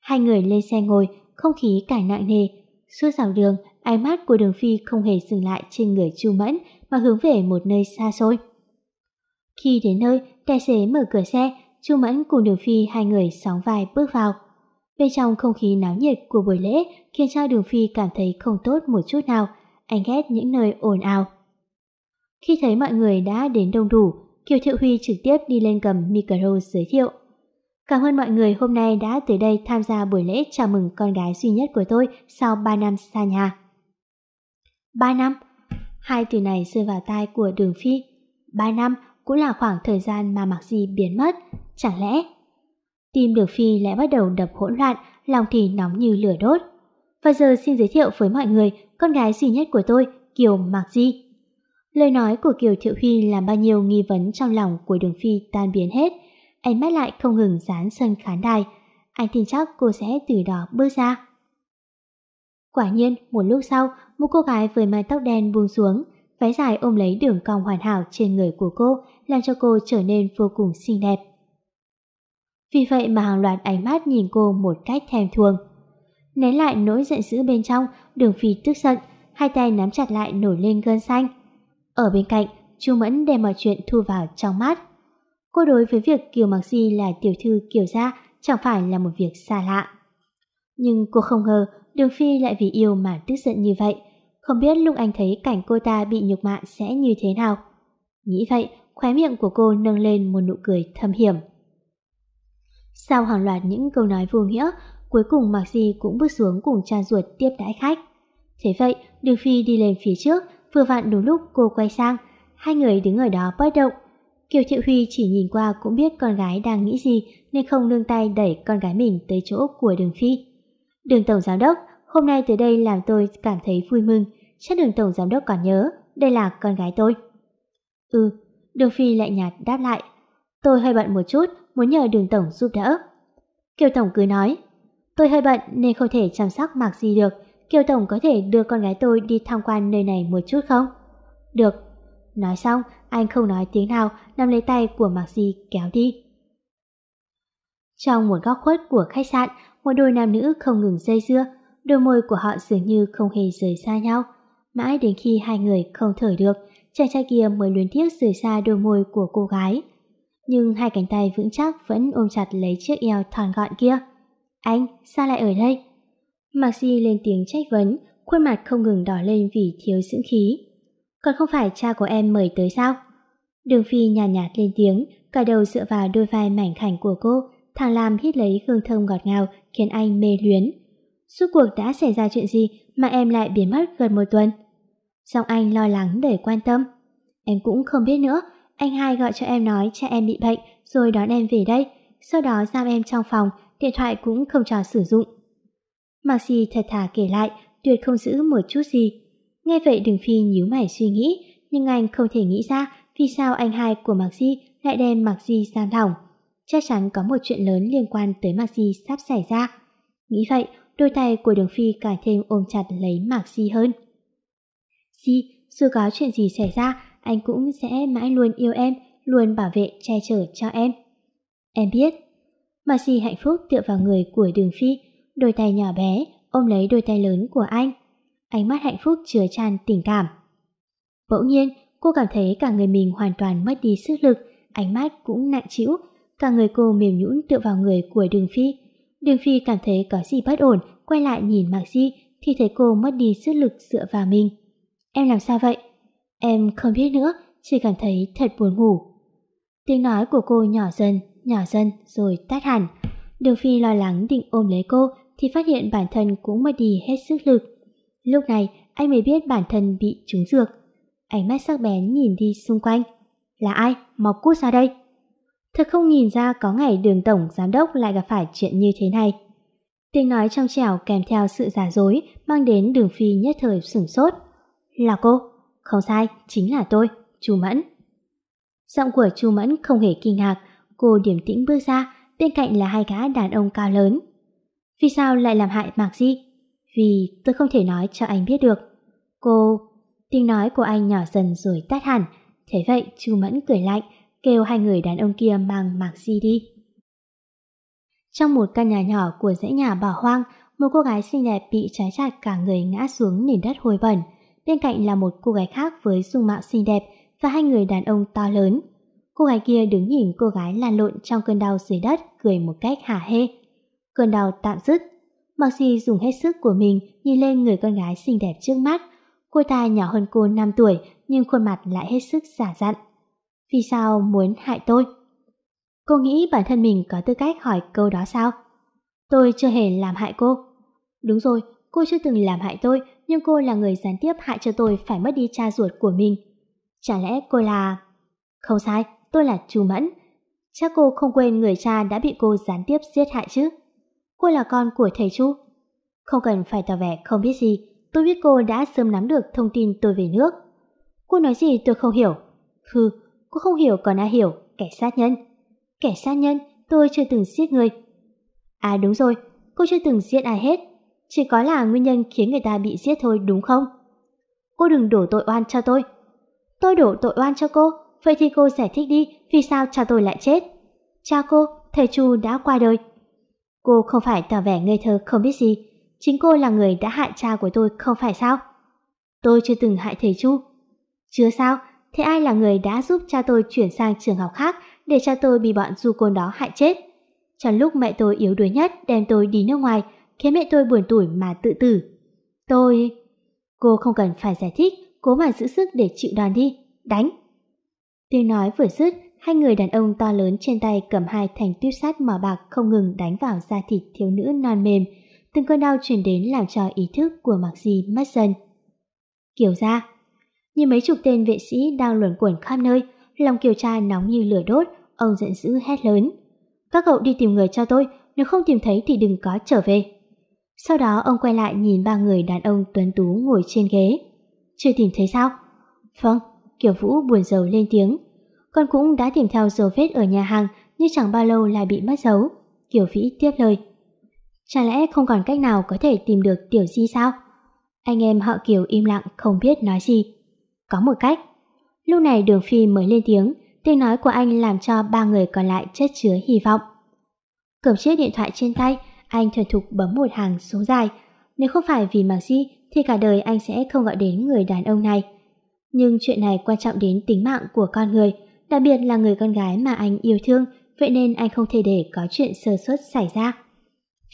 Hai người lên xe ngồi, không khí cải nặng nề. Suốt dọc đường, ánh mắt của đường phi không hề dừng lại trên người Chu Mẫn mà hướng về một nơi xa xôi. Khi đến nơi, tài xế mở cửa xe, Chu Mẫn cùng Đường Phi hai người sóng vai bước vào. Bên trong không khí náo nhiệt của buổi lễ khiến cho Đường Phi cảm thấy không tốt một chút nào, anh ghét những nơi ồn ào. Khi thấy mọi người đã đến đông đủ, Kiều Thiệu Huy trực tiếp đi lên cầm micro giới thiệu. Cảm ơn mọi người hôm nay đã tới đây tham gia buổi lễ chào mừng con gái duy nhất của tôi sau 3 năm xa nhà. 3 năm Hai từ này rơi vào tai của Đường Phi. 3 năm cũng là khoảng thời gian mà Mạc Di biến mất. Chẳng lẽ? Tim Đường Phi lại bắt đầu đập hỗn loạn, lòng thì nóng như lửa đốt. Và giờ xin giới thiệu với mọi người con gái duy nhất của tôi, Kiều Mạc Di. Lời nói của Kiều Thiệu Huy làm bao nhiêu nghi vấn trong lòng của Đường Phi tan biến hết – ánh mắt lại không ngừng dán sân khán đài. Anh tin chắc cô sẽ từ đó bước ra. Quả nhiên, một lúc sau, một cô gái với mái tóc đen buông xuống, váy dài ôm lấy đường cong hoàn hảo trên người của cô, làm cho cô trở nên vô cùng xinh đẹp. Vì vậy mà hàng loạt ánh mắt nhìn cô một cách thèm thuồng. Nén lại nỗi giận dữ bên trong, đường phi tức giận, hai tay nắm chặt lại nổi lên gân xanh. Ở bên cạnh, Chu Mẫn đem mọi chuyện thu vào trong mắt. Cô đối với việc Kiều Mạc Di là tiểu thư Kiều gia chẳng phải là một việc xa lạ. Nhưng cô không ngờ Đường Phi lại vì yêu mà tức giận như vậy. Không biết lúc anh thấy cảnh cô ta bị nhục mạ sẽ như thế nào. Nghĩ vậy, khóe miệng của cô nâng lên một nụ cười thâm hiểm. Sau hàng loạt những câu nói vô nghĩa, cuối cùng Mạc Di cũng bước xuống cùng cha ruột tiếp đãi khách. Thế vậy, Đường Phi đi lên phía trước, vừa vặn đúng lúc cô quay sang, hai người đứng ở đó bất động, Kiều Thiệu Huy chỉ nhìn qua cũng biết con gái đang nghĩ gì nên không nương tay đẩy con gái mình tới chỗ của Đường Phi. Đường Tổng Giám Đốc, hôm nay tới đây làm tôi cảm thấy vui mừng. Chắc Đường Tổng Giám Đốc còn nhớ, đây là con gái tôi. Ừ, Đường Phi lại nhạt đáp lại. Tôi hơi bận một chút, muốn nhờ Đường Tổng giúp đỡ. Kiều Tổng cứ nói, tôi hơi bận nên không thể chăm sóc mặc gì được. Kiều Tổng có thể đưa con gái tôi đi tham quan nơi này một chút không? Được, Nói xong, anh không nói tiếng nào, nắm lấy tay của Mạc Di kéo đi. Trong một góc khuất của khách sạn, một đôi nam nữ không ngừng dây dưa, đôi môi của họ dường như không hề rời xa nhau. Mãi đến khi hai người không thở được, chàng trai kia mới luyến tiếc rời xa đôi môi của cô gái. Nhưng hai cánh tay vững chắc vẫn ôm chặt lấy chiếc eo thon gọn kia. Anh, sao lại ở đây? Mạc Di lên tiếng trách vấn, khuôn mặt không ngừng đỏ lên vì thiếu dưỡng khí còn không phải cha của em mời tới sao? Đường Phi nhàn nhạt, nhạt lên tiếng, cả đầu dựa vào đôi vai mảnh khảnh của cô, thằng làm hít lấy hương thơm ngọt ngào khiến anh mê luyến. Suốt cuộc đã xảy ra chuyện gì mà em lại biến mất gần một tuần? Giọng anh lo lắng để quan tâm. Em cũng không biết nữa, anh hai gọi cho em nói cha em bị bệnh rồi đón em về đây, sau đó giam em trong phòng, điện thoại cũng không cho sử dụng. Maxi thật thà kể lại, tuyệt không giữ một chút gì. Nghe vậy Đường Phi nhíu mày suy nghĩ, nhưng anh không thể nghĩ ra vì sao anh hai của Mạc Di lại đem Mạc Di giam lỏng. Chắc chắn có một chuyện lớn liên quan tới Mạc Di sắp xảy ra. Nghĩ vậy, đôi tay của Đường Phi càng thêm ôm chặt lấy Mạc Di hơn. Di, dù có chuyện gì xảy ra, anh cũng sẽ mãi luôn yêu em, luôn bảo vệ che chở cho em. Em biết. Mạc Di hạnh phúc tựa vào người của Đường Phi, đôi tay nhỏ bé ôm lấy đôi tay lớn của anh ánh mắt hạnh phúc chứa tràn tình cảm. Bỗng nhiên, cô cảm thấy cả người mình hoàn toàn mất đi sức lực, ánh mắt cũng nặng trĩu, cả người cô mềm nhũn tựa vào người của Đường Phi. Đường Phi cảm thấy có gì bất ổn, quay lại nhìn Mạc Di thì thấy cô mất đi sức lực dựa vào mình. Em làm sao vậy? Em không biết nữa, chỉ cảm thấy thật buồn ngủ. Tiếng nói của cô nhỏ dần, nhỏ dần rồi tắt hẳn. Đường Phi lo lắng định ôm lấy cô thì phát hiện bản thân cũng mất đi hết sức lực. Lúc này anh mới biết bản thân bị trúng dược. Ánh mắt sắc bén nhìn đi xung quanh. Là ai? Mọc cút ra đây. Thật không nhìn ra có ngày đường tổng giám đốc lại gặp phải chuyện như thế này. Tiếng nói trong trẻo kèm theo sự giả dối mang đến đường phi nhất thời sửng sốt. Là cô? Không sai, chính là tôi, Chu Mẫn. Giọng của Chu Mẫn không hề kinh ngạc, cô điềm tĩnh bước ra, bên cạnh là hai gã đàn ông cao lớn. Vì sao lại làm hại Mạc Di? vì tôi không thể nói cho anh biết được. Cô... Tiếng nói của anh nhỏ dần rồi tắt hẳn. Thế vậy chú Mẫn cười lạnh, kêu hai người đàn ông kia mang mạc di đi. Trong một căn nhà nhỏ của dãy nhà bỏ hoang, một cô gái xinh đẹp bị trái chặt cả người ngã xuống nền đất hôi bẩn. Bên cạnh là một cô gái khác với dung mạo xinh đẹp và hai người đàn ông to lớn. Cô gái kia đứng nhìn cô gái lan lộn trong cơn đau dưới đất cười một cách hả hê. Cơn đau tạm dứt Maxi dùng hết sức của mình nhìn lên người con gái xinh đẹp trước mắt. Cô ta nhỏ hơn cô 5 tuổi nhưng khuôn mặt lại hết sức giả dặn. Vì sao muốn hại tôi? Cô nghĩ bản thân mình có tư cách hỏi câu đó sao? Tôi chưa hề làm hại cô. Đúng rồi, cô chưa từng làm hại tôi nhưng cô là người gián tiếp hại cho tôi phải mất đi cha ruột của mình. Chả lẽ cô là... Không sai, tôi là Chu Mẫn. Chắc cô không quên người cha đã bị cô gián tiếp giết hại chứ cô là con của thầy chú. Không cần phải tỏ vẻ không biết gì, tôi biết cô đã sớm nắm được thông tin tôi về nước. Cô nói gì tôi không hiểu. Hừ, cô không hiểu còn đã hiểu, kẻ sát nhân. Kẻ sát nhân, tôi chưa từng giết người. À đúng rồi, cô chưa từng giết ai hết. Chỉ có là nguyên nhân khiến người ta bị giết thôi đúng không? Cô đừng đổ tội oan cho tôi. Tôi đổ tội oan cho cô, vậy thì cô giải thích đi vì sao cha tôi lại chết. Cha cô, thầy Chu đã qua đời, Cô không phải tỏ vẻ ngây thơ không biết gì, chính cô là người đã hại cha của tôi không phải sao? Tôi chưa từng hại thầy Chu. Chưa sao, thế ai là người đã giúp cha tôi chuyển sang trường học khác để cha tôi bị bọn du côn đó hại chết? Trong lúc mẹ tôi yếu đuối nhất đem tôi đi nước ngoài, khiến mẹ tôi buồn tủi mà tự tử. Tôi... Cô không cần phải giải thích, cố mà giữ sức để chịu đòn đi, đánh. Tiếng nói vừa dứt, Hai người đàn ông to lớn trên tay cầm hai thành tuyết sắt mỏ bạc không ngừng đánh vào da thịt thiếu nữ non mềm. Từng cơn đau truyền đến làm cho ý thức của Mạc Di mất dần. Kiều ra Như mấy chục tên vệ sĩ đang luẩn quẩn khắp nơi, lòng Kiều Tra nóng như lửa đốt, ông giận dữ hét lớn. Các cậu đi tìm người cho tôi, nếu không tìm thấy thì đừng có trở về. Sau đó ông quay lại nhìn ba người đàn ông tuấn tú ngồi trên ghế. Chưa tìm thấy sao? Vâng, Kiều Vũ buồn rầu lên tiếng. Con cũng đã tìm theo dấu vết ở nhà hàng nhưng chẳng bao lâu lại bị mất dấu. Kiều Vĩ tiếp lời. Chẳng lẽ không còn cách nào có thể tìm được Tiểu Di sao? Anh em họ Kiều im lặng không biết nói gì. Có một cách. Lúc này Đường Phi mới lên tiếng, tiếng nói của anh làm cho ba người còn lại chất chứa hy vọng. Cầm chiếc điện thoại trên tay, anh thuần thục bấm một hàng số dài. Nếu không phải vì mạc di thì cả đời anh sẽ không gọi đến người đàn ông này. Nhưng chuyện này quan trọng đến tính mạng của con người, đặc biệt là người con gái mà anh yêu thương, vậy nên anh không thể để có chuyện sơ suất xảy ra.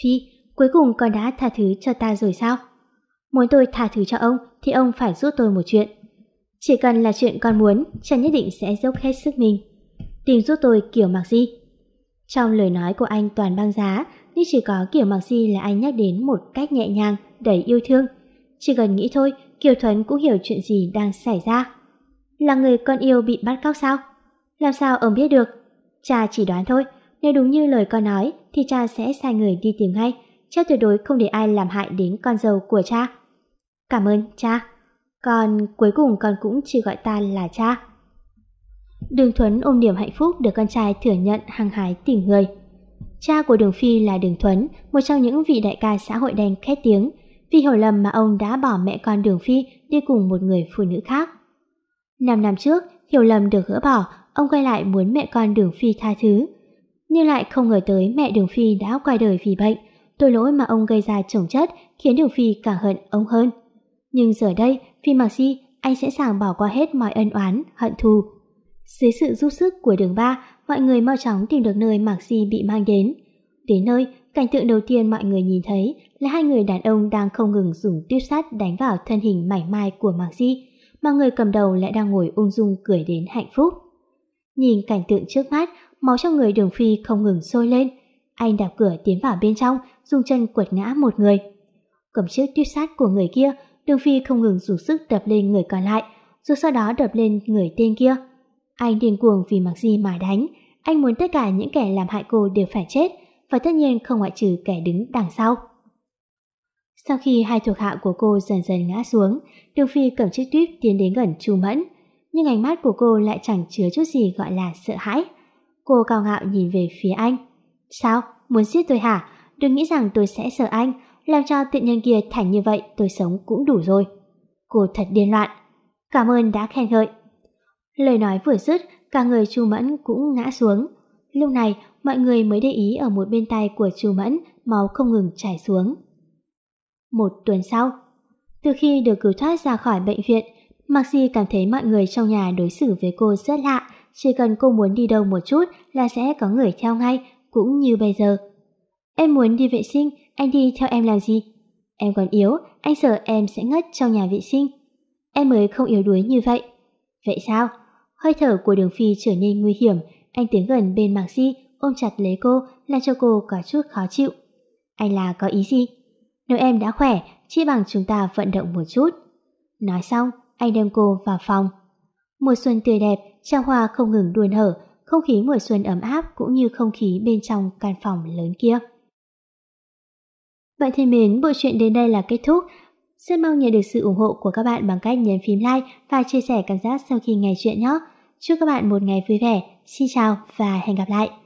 Phi, cuối cùng con đã tha thứ cho ta rồi sao? Muốn tôi tha thứ cho ông thì ông phải giúp tôi một chuyện. Chỉ cần là chuyện con muốn, chàng nhất định sẽ dốc hết sức mình. Tìm giúp tôi kiểu mặc gì? Trong lời nói của anh toàn băng giá, nhưng chỉ có kiểu mặc gì là anh nhắc đến một cách nhẹ nhàng, đầy yêu thương. Chỉ cần nghĩ thôi, Kiều Thuấn cũng hiểu chuyện gì đang xảy ra. Là người con yêu bị bắt cóc sao? Làm sao ông biết được? Cha chỉ đoán thôi, nếu đúng như lời con nói thì cha sẽ sai người đi tìm ngay, cha tuyệt đối không để ai làm hại đến con dâu của cha. Cảm ơn cha. còn cuối cùng con cũng chỉ gọi ta là cha. Đường Thuấn ôm niềm hạnh phúc được con trai thừa nhận hăng hái tìm người. Cha của Đường Phi là Đường Thuấn, một trong những vị đại ca xã hội đen khét tiếng, vì hiểu lầm mà ông đã bỏ mẹ con Đường Phi đi cùng một người phụ nữ khác. Năm năm trước, hiểu lầm được gỡ bỏ ông quay lại muốn mẹ con Đường Phi tha thứ. Nhưng lại không ngờ tới mẹ Đường Phi đã qua đời vì bệnh, tội lỗi mà ông gây ra chồng chất khiến Đường Phi càng hận ông hơn. Nhưng giờ đây, Phi Mạc Si, anh sẽ sàng bỏ qua hết mọi ân oán, hận thù. Dưới sự giúp sức của đường ba, mọi người mau chóng tìm được nơi Mạc Si bị mang đến. Đến nơi, cảnh tượng đầu tiên mọi người nhìn thấy là hai người đàn ông đang không ngừng dùng tuyết sắt đánh vào thân hình mảnh mai của Mạc Di, mà người cầm đầu lại đang ngồi ung dung cười đến hạnh phúc. Nhìn cảnh tượng trước mắt, máu trong người đường phi không ngừng sôi lên. Anh đạp cửa tiến vào bên trong, dùng chân quật ngã một người. Cầm chiếc tuyết sát của người kia, đường phi không ngừng dùng sức đập lên người còn lại, rồi sau đó đập lên người tên kia. Anh điên cuồng vì mặc gì mà đánh, anh muốn tất cả những kẻ làm hại cô đều phải chết, và tất nhiên không ngoại trừ kẻ đứng đằng sau. Sau khi hai thuộc hạ của cô dần dần ngã xuống, Đường Phi cầm chiếc tuyếp tiến đến gần Chu Mẫn nhưng ánh mắt của cô lại chẳng chứa chút gì gọi là sợ hãi. Cô cao ngạo nhìn về phía anh. Sao? Muốn giết tôi hả? Đừng nghĩ rằng tôi sẽ sợ anh. Làm cho tiện nhân kia thành như vậy tôi sống cũng đủ rồi. Cô thật điên loạn. Cảm ơn đã khen ngợi. Lời nói vừa dứt, cả người Chu Mẫn cũng ngã xuống. Lúc này, mọi người mới để ý ở một bên tay của Chu Mẫn máu không ngừng chảy xuống. Một tuần sau, từ khi được cứu thoát ra khỏi bệnh viện, Maxi cảm thấy mọi người trong nhà đối xử với cô rất lạ, chỉ cần cô muốn đi đâu một chút là sẽ có người theo ngay, cũng như bây giờ. Em muốn đi vệ sinh, anh đi theo em làm gì? Em còn yếu, anh sợ em sẽ ngất trong nhà vệ sinh. Em mới không yếu đuối như vậy. Vậy sao? Hơi thở của đường phi trở nên nguy hiểm, anh tiến gần bên Maxi, ôm chặt lấy cô, làm cho cô có chút khó chịu. Anh là có ý gì? Nếu em đã khỏe, chỉ bằng chúng ta vận động một chút. Nói xong, anh đem cô vào phòng. Mùa xuân tươi đẹp, trà hoa không ngừng đua hở không khí mùa xuân ấm áp cũng như không khí bên trong căn phòng lớn kia. Bạn thân mến, bộ truyện đến đây là kết thúc. Rất mong nhận được sự ủng hộ của các bạn bằng cách nhấn phím like và chia sẻ cảm giác sau khi nghe chuyện nhé. Chúc các bạn một ngày vui vẻ. Xin chào và hẹn gặp lại!